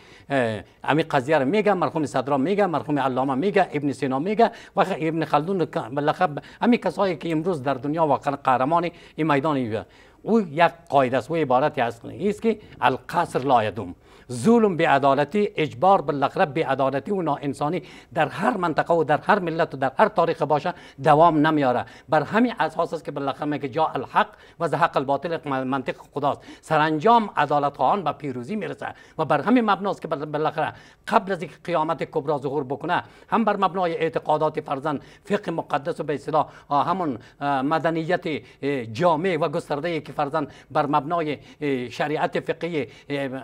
امی قضیه رو میگه مرحوم صدرا میگه مرحوم علامه میگه ابن سینا میگه و ابن خلدون لقب امی کسایی که امروز در دنیا واقعا قهرمان این میدان او یک قاعده است و عبارتی است که القصر لا ظلم به عدالتی اجبار بالاخره به عدالتی و ناانسانی در هر منطقه و در هر ملت و در هر تاریخ باشه دوام نمیاره بر همین اساس است که بالاخره که جا الحق و حق الباطل منطق خداست سرانجام عدالت خواهان به پیروزی میرسه و بر همین مبناست که بالاخره قبل از اینکه قیامت کبرا ظهور بکنه هم بر مبنای اعتقادات فرزن فقه مقدس و به اصطلاح همون مدنیت جامع و گسترده که فرزن بر مبنای شریعت فقهی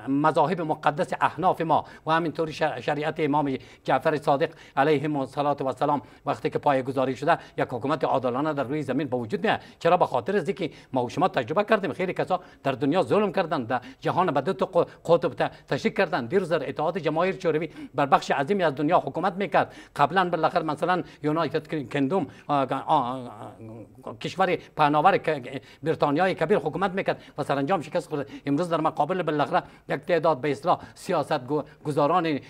مذاهب قدس احناف ما و همینطوری شریعت امام جعفر صادق علیه السلام و سلام وقتی که گذاری شده یک حکومت عادلانه در روی زمین به وجود میاد چرا به خاطر از اینکه ما شما تجربه کردیم خیلی کسا در دنیا ظلم کردن در جهان به دو قطب تشکیل کردن دیروز در اتحاد جماهیر شوروی بر بخش عظیمی از دنیا حکومت میکرد قبلا بالاخره مثلا یونایتد کندوم کشور پناور بریتانیای کبیر حکومت میکرد و سرانجام شکست خورد امروز در مقابل بالاخره یک تعداد به اصلاح سیاست گزاران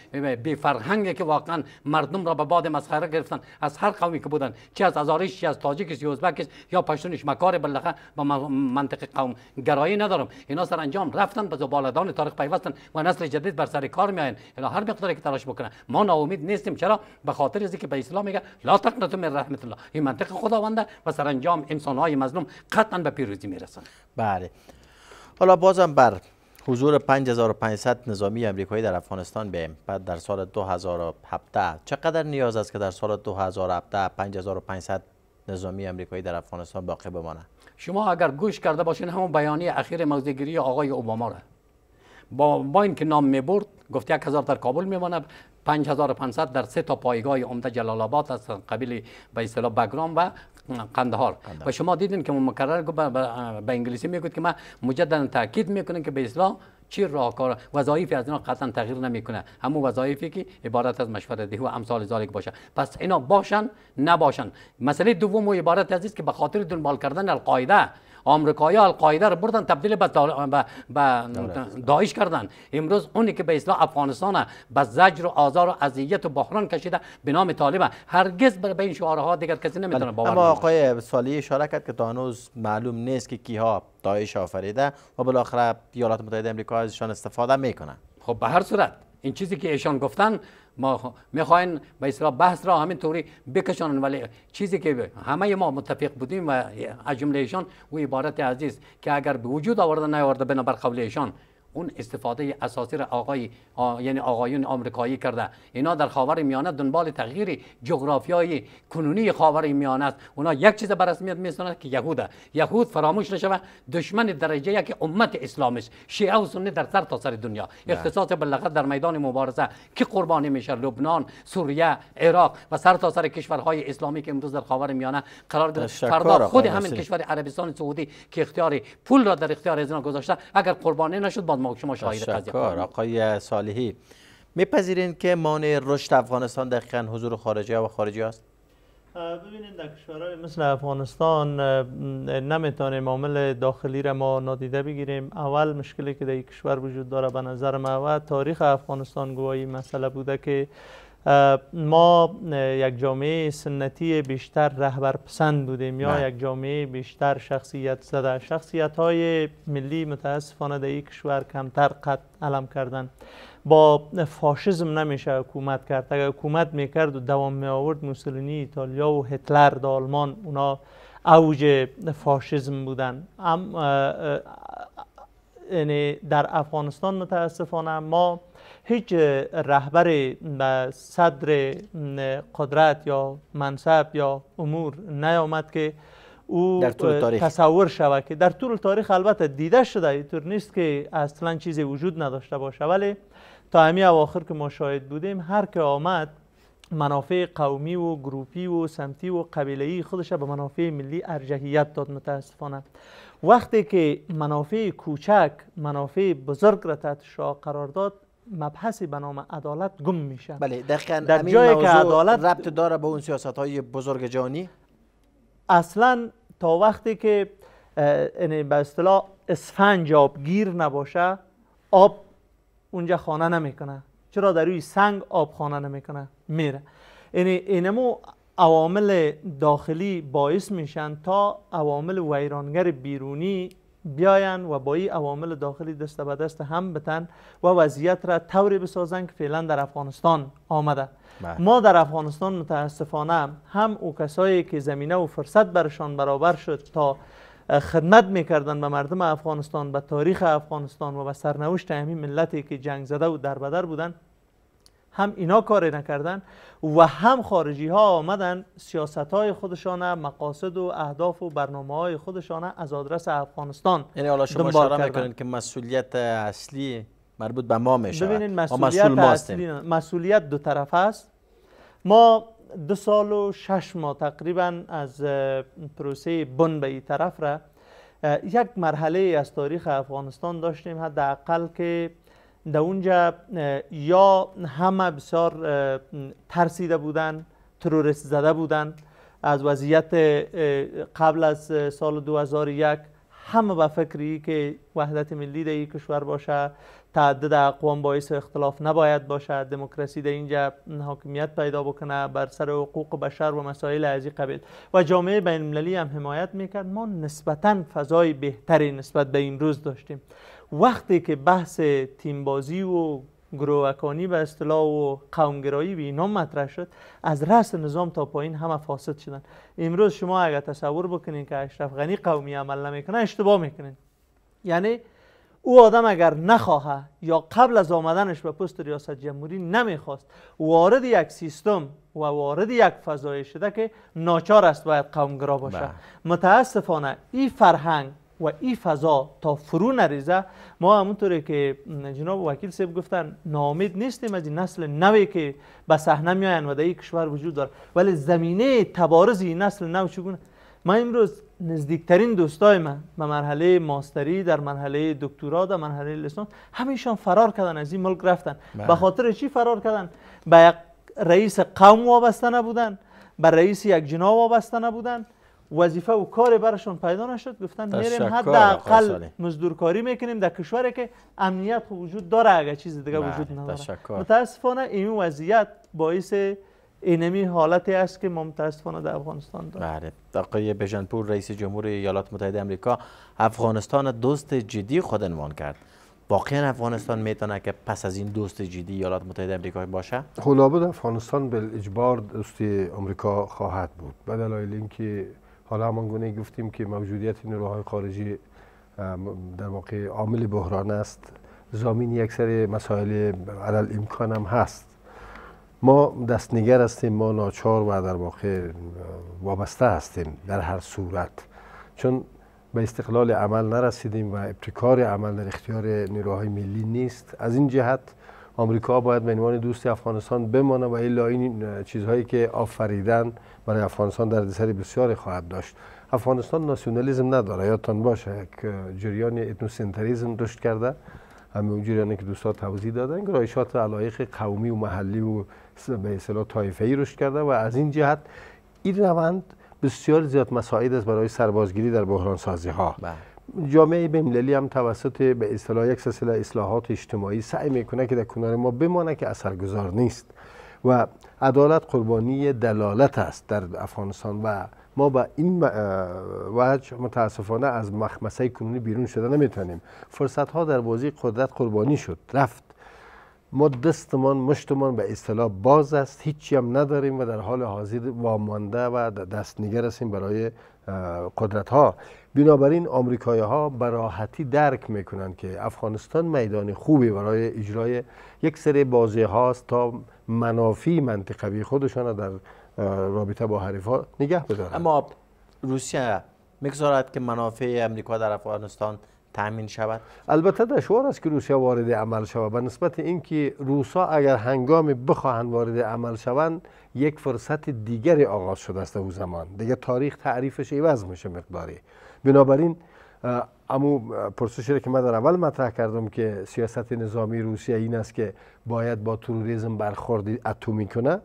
بی فرهنگی که واقعا مردم را به باد مسخره گرفتن از هر قومی که بودن چه از ازاریش چه از تاجیکش یا ازبکش یا پشتونش مکار بالاخره با منطق قوم گرایی ندارم اینا سر انجام رفتن به زبالدان تاریخ پیوستن و نسل جدید بر سر کار میآیند الا هر مقداری که تلاش بکنه ما ناامید نیستیم چرا به خاطر از که به اسلام میگه لا تقنطوا من رحمت الله این منطق خداونده و سرانجام های مظلوم قطعا به پیروزی میرسن بله حالا بازم بر حضور 5500 نظامی امریکایی در افغانستان به بعد در سال 2017 چقدر نیاز است که در سال 2017 5500 نظامی امریکایی در افغانستان باقی بمانند شما اگر گوش کرده باشین همون بیانیه اخیر موضعگیری آقای اوباما را با, با اینکه نام می برد گفت یک هزار در کابل میمانه 5500 در سه تا پایگاه عمده جلال آباد از قبیل به اصطلاح بگرام و قندهار و شما دیدین که مکرر به انگلیسی میگوید که من مجددا تاکید میکنم که به اصطلاح چی راهکار وظایفی از اینا قطعا تغییر نمیکنه همون وظایفی که عبارت از مشورت دهی و امثال ذالک باشه پس اینا باشن نباشن مسئله دوم و عبارت از است که به خاطر دنبال کردن القاعده آمریکایی القاعده رو بردن تبدیل به داعش کردن امروز اونی که به اصلاح افغانستان به زجر و آزار و اذیت و بحران کشیده به نام طالب هرگز به این شعارها دیگر کسی نمیتونه باور اما آقای سالی اشاره کرد که تا هنوز معلوم نیست که کیها داعش آفریده و بالاخره یالات متحده آمریکا ازشان استفاده میکنن خب به هر صورت این چیزی که ایشان گفتن ما میخواین به اصطلاح بحث را همین طوری بکشانن ولی چیزی که همه ما متفق بودیم و از جمله ایشان او عبارت عزیز که اگر به وجود آورده نیاورده بنابر قول ایشان اون استفاده اساسی را آقای یعنی آقایون آمریکایی کرده اینا در خاور میانه دنبال تغییر جغرافیای کنونی خاور میانه است اونا یک چیز بر رسمیت میسنند که یهودا. یهود فراموش نشوه دشمن درجه یک امت اسلامش است شیعه و سنی در سر تا سر دنیا اختصاص بلغت در میدان مبارزه که قربانی میشه لبنان سوریه عراق و سر تا سر کشورهای اسلامی که امروز در خاور میانه قرار خود همین کشور عربستان سعودی که اختیار پول را در اختیار از گذاشته اگر قربانی نشد شما شاهد قضیه آقای صالحی میپذیرین که مانع رشد افغانستان دقیقا حضور خارجی و خارجی است ببینید در کشورهای مثل افغانستان نمیتونه عامل داخلی را ما نادیده بگیریم اول مشکلی که در این کشور وجود داره به نظر ما و تاریخ افغانستان گواهی مسئله بوده که ما یک جامعه سنتی بیشتر رهبر پسند بودیم یا یک جامعه بیشتر شخصیت زده شخصیت های ملی متاسفانه در یک کشور کمتر قد علم کردن با فاشیزم نمیشه حکومت کرد اگر حکومت میکرد و دوام می آورد موسولینی ایتالیا و هتلر در آلمان اونا اوج فاشیزم بودن ام یعنی در افغانستان متاسفانه ما هیچ رهبر صدر قدرت یا منصب یا امور نیامد که او تصور شود که در طول تاریخ البته دیده شده اینطور نیست که اصلا چیزی وجود نداشته باشه ولی تا همی اواخر که ما شاهد بودیم هر که آمد منافع قومی و گروپی و سمتی و قبیلهی خودش به منافع ملی ارجحیت داد متاسفانه وقتی که منافع کوچک منافع بزرگ را تحت قرار داد مبحثی به نام عدالت گم میشه بله دقیقا در جایی که عدالت ربط داره به اون سیاست های بزرگ جانی اصلا تا وقتی که یعنی به اصطلاح اسفنج آبگیر نباشه آب اونجا خانه نمیکنه چرا در روی سنگ آب خانه نمیکنه میره یعنی اینمو عوامل داخلی باعث میشن تا عوامل ویرانگر بیرونی بیاین و با این عوامل داخلی دست به دست هم بتن و وضعیت را طوری بسازن که فعلا در افغانستان آمده بله. ما در افغانستان متاسفانه هم او کسایی که زمینه و فرصت برشان برابر شد تا خدمت میکردن به مردم افغانستان به تاریخ افغانستان و به سرنوشت همین ملتی که جنگ زده و دربدر بودن هم اینا کاری نکردن و هم خارجی ها آمدن سیاست های خودشان مقاصد و اهداف و برنامه های خودشان از آدرس افغانستان یعنی حالا شما اشاره میکنید که مسئولیت اصلی مربوط به ما میشه ببینید مسئولیت, مسئول اصلی مسئولیت دو طرف است ما دو سال و شش ماه تقریبا از پروسه بن به این طرف را یک مرحله از تاریخ افغانستان داشتیم حداقل که در اونجا یا همه بسیار ترسیده بودن ترورست زده بودن از وضعیت قبل از سال 2001 همه به فکری که وحدت ملی در این کشور باشه تعدد اقوام باعث اختلاف نباید باشه دموکراسی در اینجا حاکمیت پیدا بکنه بر سر حقوق بشر و مسائل از این و جامعه بین المللی هم حمایت میکرد ما نسبتا فضای بهتری نسبت به این روز داشتیم وقتی که بحث تیمبازی و گروهکانی به اصطلاح و قومگرایی به اینا مطرح شد از رأس نظام تا پایین همه فاسد شدن امروز شما اگر تصور بکنین که اشرف غنی قومی عمل نمیکنه اشتباه میکنین یعنی او آدم اگر نخواهد یا قبل از آمدنش به پست ریاست جمهوری نمیخواست وارد یک سیستم و وارد یک فضای شده که ناچار است باید قومگرا باشه بله. متاسفانه این فرهنگ و این فضا تا فرو نریزه ما همونطوری که جناب وکیل سیب گفتن نامید نیستیم از این نسل نوی که به صحنه میاین و در کشور وجود دار، ولی زمینه تبارز این نسل نو چگونه ما امروز نزدیکترین دوستای من به مرحله ماستری در مرحله دکترا در مرحله لسانس همیشان فرار کردن از این ملک رفتن بله. به خاطر چی فرار کردن به رئیس قوم وابسته نبودن به رئیس یک جناب وابسته نبودن وظیفه و کار برشون پیدا نشد گفتن میریم حداقل مزدورکاری میکنیم در کشوری که امنیت وجود داره اگر چیز دیگه بله، وجود نداره متاسفانه این وضعیت باعث اینمی حالتی است که ما متاسفانه در افغانستان داریم بله آقای رئیس جمهور ایالات متحده آمریکا افغانستان دوست جدی خود عنوان کرد واقعا افغانستان میتونه که پس از این دوست جدی ایالات متحده آمریکا باشه خلابد افغانستان به اجبار دوست آمریکا خواهد بود به دلایل اینکه حالا همان گونه گفتیم که موجودیت نیروهای خارجی در واقع عامل بحران است یک اکثر مسائل علل امکان هم هست ما دستنگر هستیم ما ناچار و در واقع وابسته هستیم در هر صورت چون به استقلال عمل نرسیدیم و ابتکار عمل در اختیار نیروهای ملی نیست از این جهت آمریکا باید به عنوان دوست افغانستان بمانه و الا این چیزهایی که آفریدن برای افغانستان سر بسیاری خواهد داشت افغانستان ناسیونالیزم نداره یادتان باشه یک جریان اتنوسنتریزم رشد کرده همه جریانی که دوستان توضیح دادن گرایشات علایق قومی و محلی و به اصطلاح طایفه‌ای رشد کرده و از این جهت این روند بسیار زیاد مساعد است برای سربازگیری در بحران سازی ها بله. جامعه بین‌المللی هم توسط به اصطلاح یک سلسله اصلاحات اجتماعی سعی میکنه که در کنار ما بمانه که اثرگذار نیست و عدالت قربانی دلالت است در افغانستان و ما به این وجه متاسفانه از مخمسه کنونی بیرون شده نمیتونیم فرصت ها در بازی قدرت قربانی شد رفت ما دستمان مشتمان به اصطلاح باز است هیچی هم نداریم و در حال حاضر وامانده و دستنگر هستیم برای قدرت ها بنابراین آمریکایی ها براحتی درک میکنند که افغانستان میدان خوبی برای اجرای یک سری بازی هاست تا منافی منطقوی خودشان را در رابطه با حریف نگه بدارند اما روسیه میگذارد که منافع امریکا در افغانستان تامین شود البته دشوار است که روسیه وارد عمل شود به نسبت اینکه روسا اگر هنگامی بخواهند وارد عمل شوند یک فرصت دیگری آغاز شده است او زمان دیگه تاریخ تعریفش عوض میشه مقداری بنابراین اما پرسشی که من در اول مطرح کردم که سیاست نظامی روسیه این است که باید با تروریسم برخورد اتمی کنه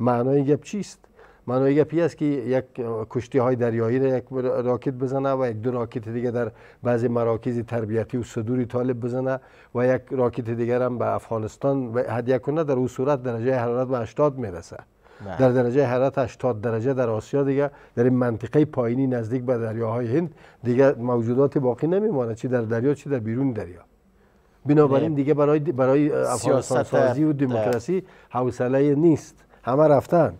معنای گپ چیست معنای گپی است که یک کشتی های دریایی را یک راکت بزنه و یک دو راکت دیگه در بعضی مراکز تربیتی و صدوری طالب بزنه و یک راکت دیگر هم به افغانستان هدیه کنه در او صورت درجه حرارت به 80 میرسه در درجه حرارت 80 درجه در آسیا دیگه در یعنی این منطقه پایینی نزدیک به دریاهای هند دیگه موجودات باقی نمیماند چی در دریا چی در بیرون دریا بنابراین دیگه برای برای افغانستان سازی و دموکراسی حوصله نیست همه رفتن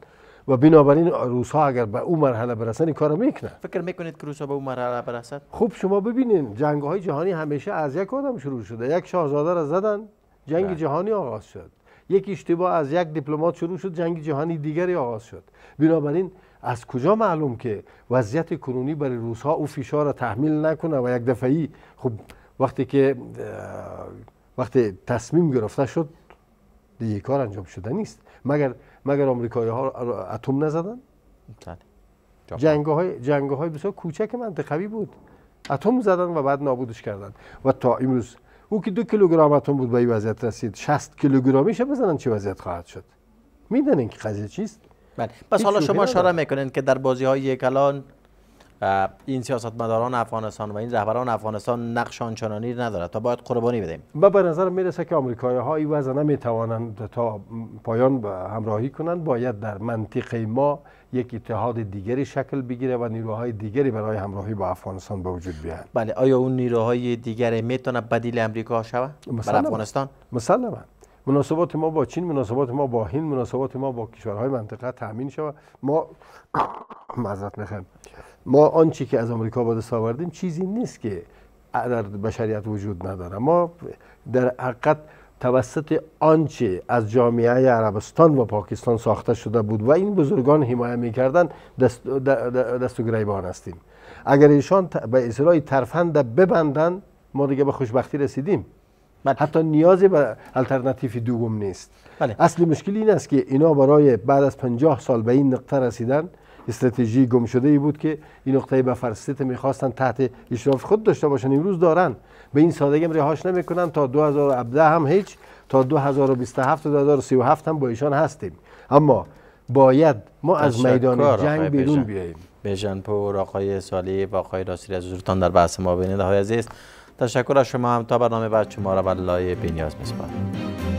و بنابراین روس ها اگر به اون مرحله برسن این کارو میکنن فکر میکنید که روس ها به اون مرحله برسن خب شما ببینید جنگ های جهانی همیشه از یک آدم شروع شده یک شاهزاده را زدن جنگ جهانی آغاز شد یک اشتباه از یک دیپلمات شروع شد جنگ جهانی دیگری آغاز شد بنابراین از کجا معلوم که وضعیت کنونی برای روس ها او فشار را تحمیل نکنه و یک دفعی خب وقتی که وقتی تصمیم گرفته شد دیگه کار انجام شده نیست مگر مگر آمریکایی ها اتم نزدن بله. جنگ های جنگ های بسیار کوچک منطقوی بود اتم زدن و بعد نابودش کردن و تا امروز او که دو کیلوگرم بود به این وضعیت رسید 60 کیلوگرمیشه بزنن چه وضعیت خواهد شد میدونین که قضیه چیست بله پس حالا شما اشاره میکنین که در بازی های کلان این سیاستمداران افغانستان و این رهبران افغانستان نقش آنچنانی ندارد تا باید قربانی بدیم و به نظر میرسه که آمریکایی ها این وضع نمیتوانند تا پایان همراهی کنند باید در منطقه ما یک اتحاد دیگری شکل بگیره و نیروهای دیگری برای همراهی با افغانستان به وجود بیاد بله آیا اون نیروهای دیگری میتونه بدیل امریکا شود بله، مثلا افغانستان مسلما مناسبات ما با چین مناسبات ما با هند مناسبات ما با کشورهای منطقه تامین شود ما معذرت میخوام ما آنچه که از آمریکا به دست آوردیم چیزی نیست که در بشریت وجود نداره ما در حقیقت توسط آنچه از جامعه عربستان و پاکستان ساخته شده بود و این بزرگان حمایه میکردن دست, دست و گریبان هستیم اگر ایشان به اسرائیل ترفند ببندن ما دیگه به خوشبختی رسیدیم بله. حتی نیازی به الटरनेटیو دوم نیست بله. اصلی مشکل این است که اینا برای بعد از 50 سال به این نقطه رسیدن استراتژی گم شده ای بود که این نقطه به فرسیت میخواستن تحت اشراف خود داشته باشن امروز دارن به این سادگی هم رهاش نمیکنن تا 2017 هم هیچ تا 2027 و 2037 هم با ایشان هستیم اما باید ما از میدان جنگ بیرون بیاییم بیژن پور آقای سالی و آقای راسیری از حضورتان در بحث ما بینید های عزیز تشکر از شما هم تا برنامه بعد شما را به بینیاز میسپارم